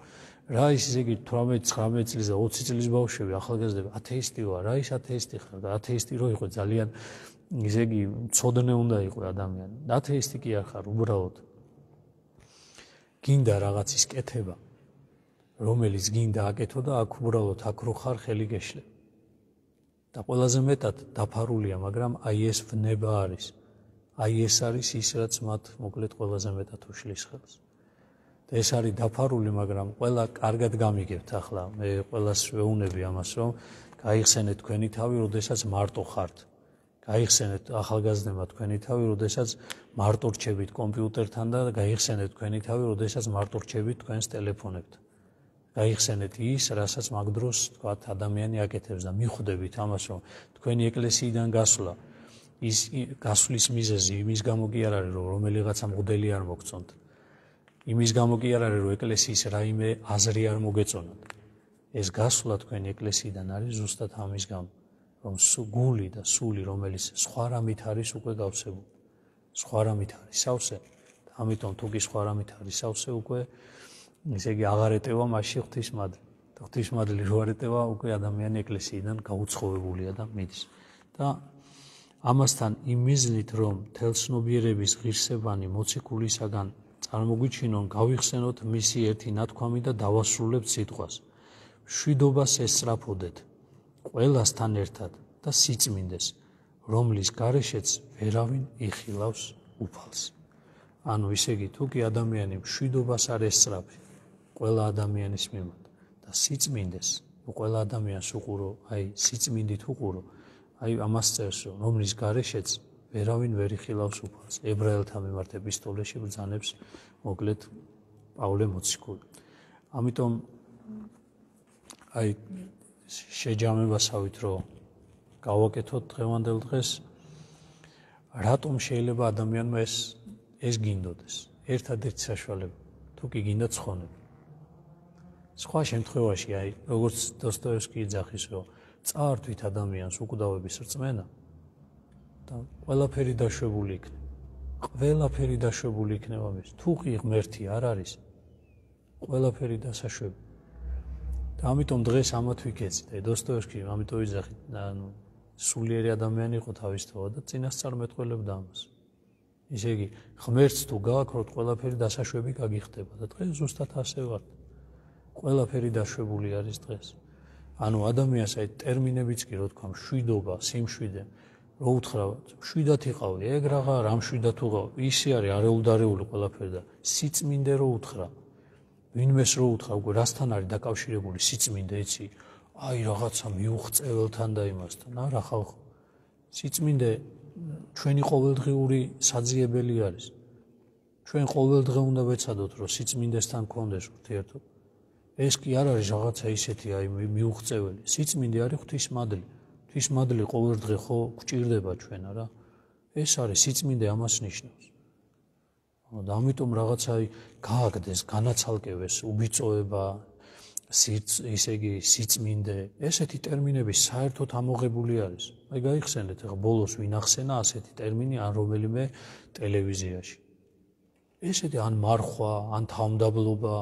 რა ის ისეგი 18 19 წლის და 20 წლის ბავშვები ახალგაზრდები ათეისტი ვარ რა ის ათეისტი ხარ და ათეისტი რო იყო ძალიან ისეგი მწოდნე უნდა იყო ადამიანი ათეისტი კი არ ხარ უბრალოდ გინდა რაღაცის კეთება რომელიც გინდა აკეთო და აქ უბრალოდ აქ რო ხარ ხელი გეშლე და ყველაზე მეტად დაფარულია მაგრამ აი ეს ვნება არის აი ეს არის ის რაც მათ მოკლედ ყველაზე მეტად უშლის ხელს და ეს არის დაფარული, მაგრამ ყველა კარგად გამიგებთ ახლა. მე ყველას ვეუბნები ამას, რომ გაიხსენეთ თქვენი თავი, როდესაც მარტო ხართ. გაიხსენეთ ახალგაზრდა თქვენი თავი, როდესაც მარტო რჩებით კომპიუტერთან და გაიხსენეთ თქვენი თავი, როდესაც მარტო რჩებით თქვენს ტელეფონებთან. გაიხსენეთ ის, რასაც მაგდროს თქვათ ადამიანი აკეთებს და მიხვდებით ამას, რომ თქვენი ეკლესიიდან გასვლა ის გასვლის მიზეზი იმის გამო კი არ არის რომ რომელიღაცა მგდელი არ მოგწონთ იმის გამო კი არ არის რომ ეკლესიის რაიმე აზრი არ მოგეწონათ ეს გასვლა თქვენ ეკლესიიდან არის ზუსტად ამის გამო რომ სული და სული რომელიც სხვა რამით არის უკვე გავცებული სხვა რამით არის სავსე ამიტომ თუ კი სხვა რამით არის სავსე უკვე ესე იგი აღარეტევა მასში ღვთისმადლი ღვთისმადლი როარეტევა უკვე ადამიანი ეკლესიიდან გაუცხოვებულია და მიდის და ამასთან იმიზნით რომ თელსნობიერების ღირსებანი მოციქულისაგან წარმოგვიჩინონ, გავიხსენოთ მისი ერთი ნათქვამი და დავასრულებთ სიტყვას. შვიდობას ესწრაფოდეთ ყველასთან ერთად და სიწმინდეს, რომლის გარეშეც ვერავინ იხილავს უფალს. ანუ ისე იგი, თუ კი ადამიანი შვიდობას არ ესწრაფი ყველა ადამიანის მიმართ და სიწმინდეს, ყველა ადამიანს უყურო, აი სიწმინდით უყურო, აი ამას წერს, რომლის გარეშეც ვერავინ ვერ იხილავს უფალს. ებრაელთა მიმართ ეპისტოლეში ბრძანებს მოკლედ პავლე მოციქული. ამიტომ აი შეჯამებასავით რომ გავაკეთოთ დღევანდელ დღეს რატომ შეიძლება ადამიანმა ეს ეს გინდოდეს? ერთადერთ საშუალება თუ კი გინდა ცხონება. სხვა შემთხვევაში აი როგორც დოსტოევსკი იძახის რომ წაართვით ადამიანს უკვდავების რწმენა, და ყველაფერი დაშვებული იქნება. ყველაფერი დაშვებული იქნება მის. თუ ყი ღმერთი არ არის, ყველაფერი დასაშვები. და ამიტომ დღეს ამათ ვიკეცდე დოსტოევსკი, ამიტომ ვიზახით, ანუ სულიერი ადამიანი იყო თავისთავად და წინასწარ მეტყველებდა ამას. ისე იგი, ღმერთს თუ გააქროთ, ყველაფერი დასაშვები გაგიხდება და დღეს ზუსტად ასე ვარ. ყველაფერი დაშვებული არის დღეს. ანუ ადამიანს აი ტერმინებიც კი რა თქმა უნდა, შვიდობა, სიმშვიდე, რო უთხრავთ, შვიდათი ყავდი, ეგ რაღა რამ შვიდათ უყავ. ისე არის არეულდარეული ყველაფერი და სიწმინდე რო უთხრა. ვინმეს რო უთხრა, უკვე რასთან არის დაკავშირებული სიწმინდე იცი? აი რაღაცა მიუღწეველთან და იმასთან, არა ხალხო. სიწმინდე ჩვენი ყოველდღიური საძიებელი არის. ჩვენ ყოველდღე უნდა ვეცადოთ, რომ სიწმინდესთან გქონდეს ურთიერთობა. ეს კი არ არის რაღაცა ისეთი აი მიუღწეველი. სიწმინდე არის ღვთის მადლი. ის მადლი ყოველდღე ხო გჭირდება ჩვენ არა ეს არის სიწმინდე ამას ნიშნავს და ამიტომ რაღაცაი გააგდეს განაცალკევეს უბიწოება ისე იგი სიწმინდე ესეთი ტერმინები საერთოდ ამოღებული არის აი გაიხსენეთ ახლა ბოლოს ვინ ახსენა ასეთი ტერმინი ან რომელიმე ტელევიზიაში ესეთი ან მარხვა ან თავმდაბლობა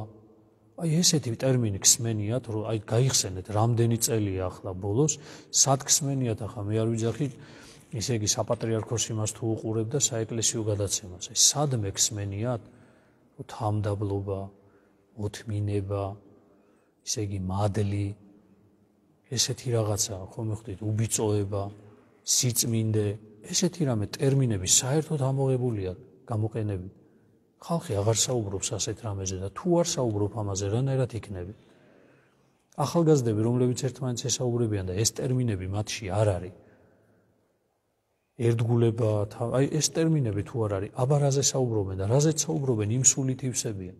აი ესეთი ტერმინი ხსმენიათ, რომ აი გაიხსენეთ, რამდენი წელია ახლა ბოლოს, სად ხსმენიათ ახლა მე არ ვიძახი, ისე იგი საპატრიარქოს იმას თუ უყურებ და საეკლესიო გადაცემას. აი სად მექსმენიათ? თამდაბლობა, უთმინება, ისე იგი მადლი, ესეთი რაღაცა, ხომ ხვდით, უბიწოება, სიწმინდე, ესეთი რამე ტერმინები საერთოდ ამოღებულია გამოყენებით. ხალხი აღარ საუბრობს ასეთ რამეზე და თუ არ საუბრობ ამაზე, რანაირად იქნება? ახალგაზრდები, რომლებიც ერთმანეთს ესაუბრებიან და ეს ტერმინები მათში არ არის. ერთგულება, აი ეს ტერმინები თუ არ არის, აბა რაზე საუბრობენ და რაზე საუბრობენ იმ სულით ივსებიან.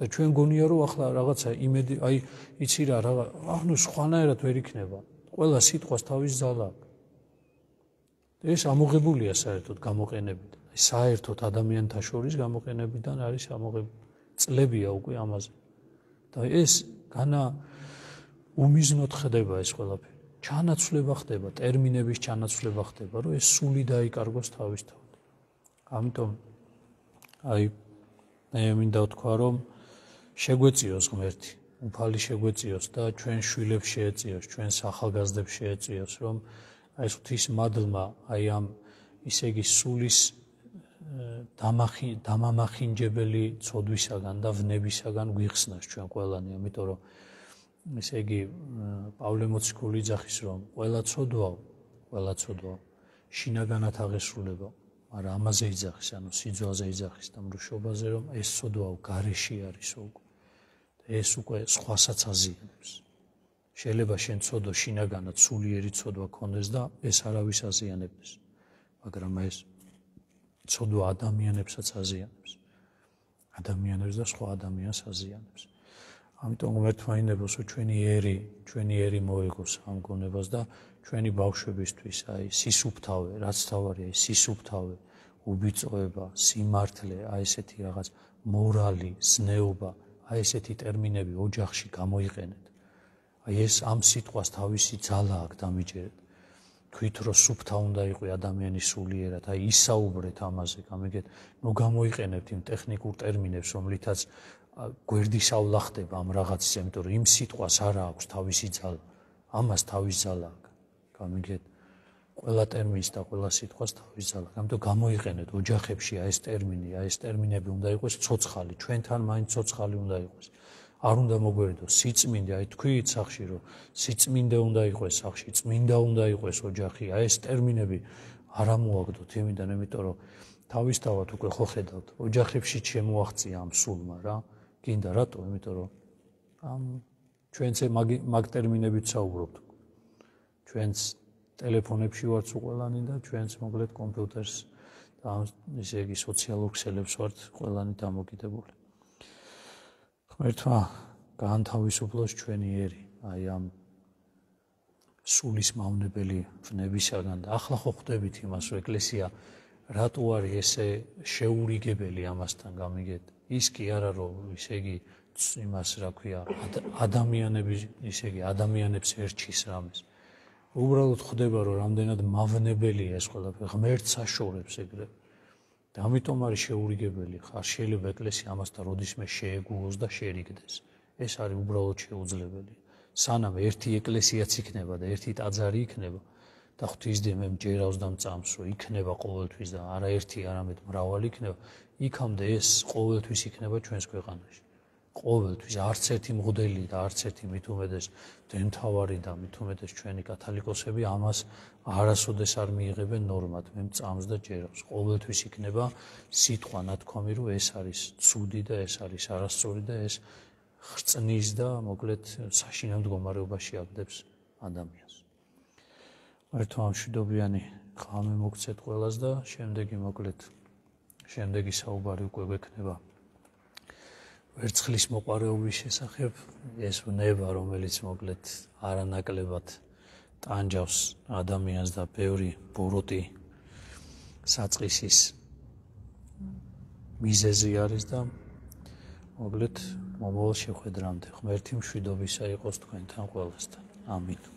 და ჩვენ გონია რომ ახლა რაღაცა იმედი, აი იცი რა, რაღა, ახლა სხვანაირად ვერ იქნება. ყველა სიტყვას თავის ძალა აქვს. ეს ამოღებულია საერთოდ გამოყენებით. საერთოდ ადამიანთა შორის გამოყენებიდან არის ამოღებული. წლებია უკვე ამაზე. და ეს განა უმიზნოდ ხდება ეს ყველაფერი. ჩანაცვლება ხდება, ტერმინების ჩანაცვლება ხდება, რომ ეს სული დაიკარგოს თავისთავად. ამიტომ აი მე მინდა ვთქვა, რომ შეგვეციოს ღმერთი, უფალი შეგვეციოს და ჩვენ შვილებს შეეციოს, ჩვენ ახალგაზრდებს შეეციოს, რომ აი ღვთის მადლმა აი ამ ისე იგი სულის დამახი დამამახინჯებელი წოდვისაგან და ვნებისაგან გიხსნას ჩვენ ყველანი, ამიტომ რომ ესე იგი პავლე მოციქული ძახის რომ ყველა წოდვა, ყველა წოდვა შინაგანად აღესრულება, მაგრამ ამაზე იძახის, ანუ სიძვაზე იძახის და მრუშობაზე რომ ეს წოდვა გარეში არის უკვე და ეს უკვე სხვასაც აზიანებს. შეიძლება შენ წოდო შინაგანად სულიერი წოდვა ქონდეს და ეს არავის აზიანებს. მაგრამ ეს ცოდვა ადამიანებსაც აზიანებს. ადამიანებს და სხვა ადამიანს აზიანებს. ამიტომ მომეთმაინებოსო ჩვენი ერი, ჩვენი ერი მოიგოს ამ გონებას და ჩვენი ბავშვებისთვის აი სისუფთავე, რაც თავარია, სისუფთავე, უბიწოება, სიმართლე, აი ესეთი რაღაც მორალი, ზნეობა, აი ესეთი ტერმინები ოჯახში გამოიყენეთ. აი ეს ამ სიტყვას თავისი ძალა აქვს დამიჯერეთ. თვით რო სუფთა უნდა იყო ადამიანის სულიერად, აი ისაუბრეთ ამაზე, გამიგეთ, ნუ გამოიყენებთ იმ ტექნიკურ ტერმინებს, რომლითაც გვერდისავლა ხდება ამ რაღაცის, იმიტომ რომ იმ სიტყვას არა აქვს თავისი ძალა, ამას თავის ძალა აქვს. გამიგეთ, ყველა ტერმინს და ყველა სიტყვას თავის ძალა. ამიტომ გამოიყენეთ ოჯახებში აი ეს ტერმინი, აი ეს ტერმინები უნდა იყოს ცოცხალი, ჩვენთან მაინც ცოცხალი უნდა იყოს. არ უნდა მოგვერიდო სიწმინდე, აი თქვით სახში რომ სიწმინდე უნდა იყოს სახში, წმინდა უნდა იყოს ოჯახი, აი ეს ტერმინები არ ამოაგდოთ იმიდან, იმიტომ რომ თავისთავად უკვე ხო ხედავთ, ოჯახებში შემოაღწია ამ სულმა რა, გინდა რატო, იმიტომ რომ ამ ჩვენც მაგ მაგ ტერმინებით საუბრობთ. ჩვენც ტელეფონებში ვართ უყველანი და ჩვენც მოგლეთ კომპიუტერს და ამ ისე იგი სოციალურ ქსელებს ვართ ყველანი დამოკიდებული. ერთვა განთავისუფლოს ჩვენი ერი აი ამ სულის მავნებელი ვნებისაგან და ახლა ხო ხვდებით იმას რომ ეკლესია რატო არის ესე შეურიგებელი ამასთან გამიგეთ ის კი არა რომ ესე იგი იმას რა ქვია ადამიანების ესე იგი ადამიანებს ერჩის რამეს უბრალოდ ხვდება რომ რამდენად მავნებელია ეს ყველაფერი ღმერთს აშორებს ეგრევე და ამიტომ არის შეურიგებელი ხარ შეიძლება ეკლესია ამას და როდისმე შეეგუოს და შერიგდეს ეს არის უბრალოდ შეუძლებელი სანამ ერთი ეკლესიაც იქნება და ერთი ტაძარი იქნება და ღვთისდემემ ჯერავს და მწამს რომ იქნება ყოველთვის და არა ერთი არამედ მრავალი იქნება იქამდე ეს ყოველთვის იქნება ჩვენს ქვეყანაში ყოველთვის არც ერთი მოდელი და არც ერთი მithumedes დემთავარი და მithumedes ჩვენი კათალიკოსები ამას არასოდეს არ მიიღებენ ნორმად მე წამს და ჯერებს ყოველთვის იქნება სიტყვა ნათქვამი რომ ეს არის ცუდი და ეს არის არასწორი და ეს ხრწნის და მოკლედ საშინაო მდგომარეობაში აგდებს ადამიანს ერთო ამშვიდობიანი ხალმე მოგცეთ ყველას და შემდეგი მოკლედ შემდეგი საუბარი უკვე გვექნება ვერცხლის მოყარეობის შესახებ ეს უნება რომელიც მოკლედ არანაკლებად ტანჯავს ადამიანს და ბევრი ბუროტი საწყისის მიზეზი არის და მოკლედ მომავალ შეხვედრამდე ღმერთი მშვიდობისა იყოს თქვენთან ყველასთან ამინ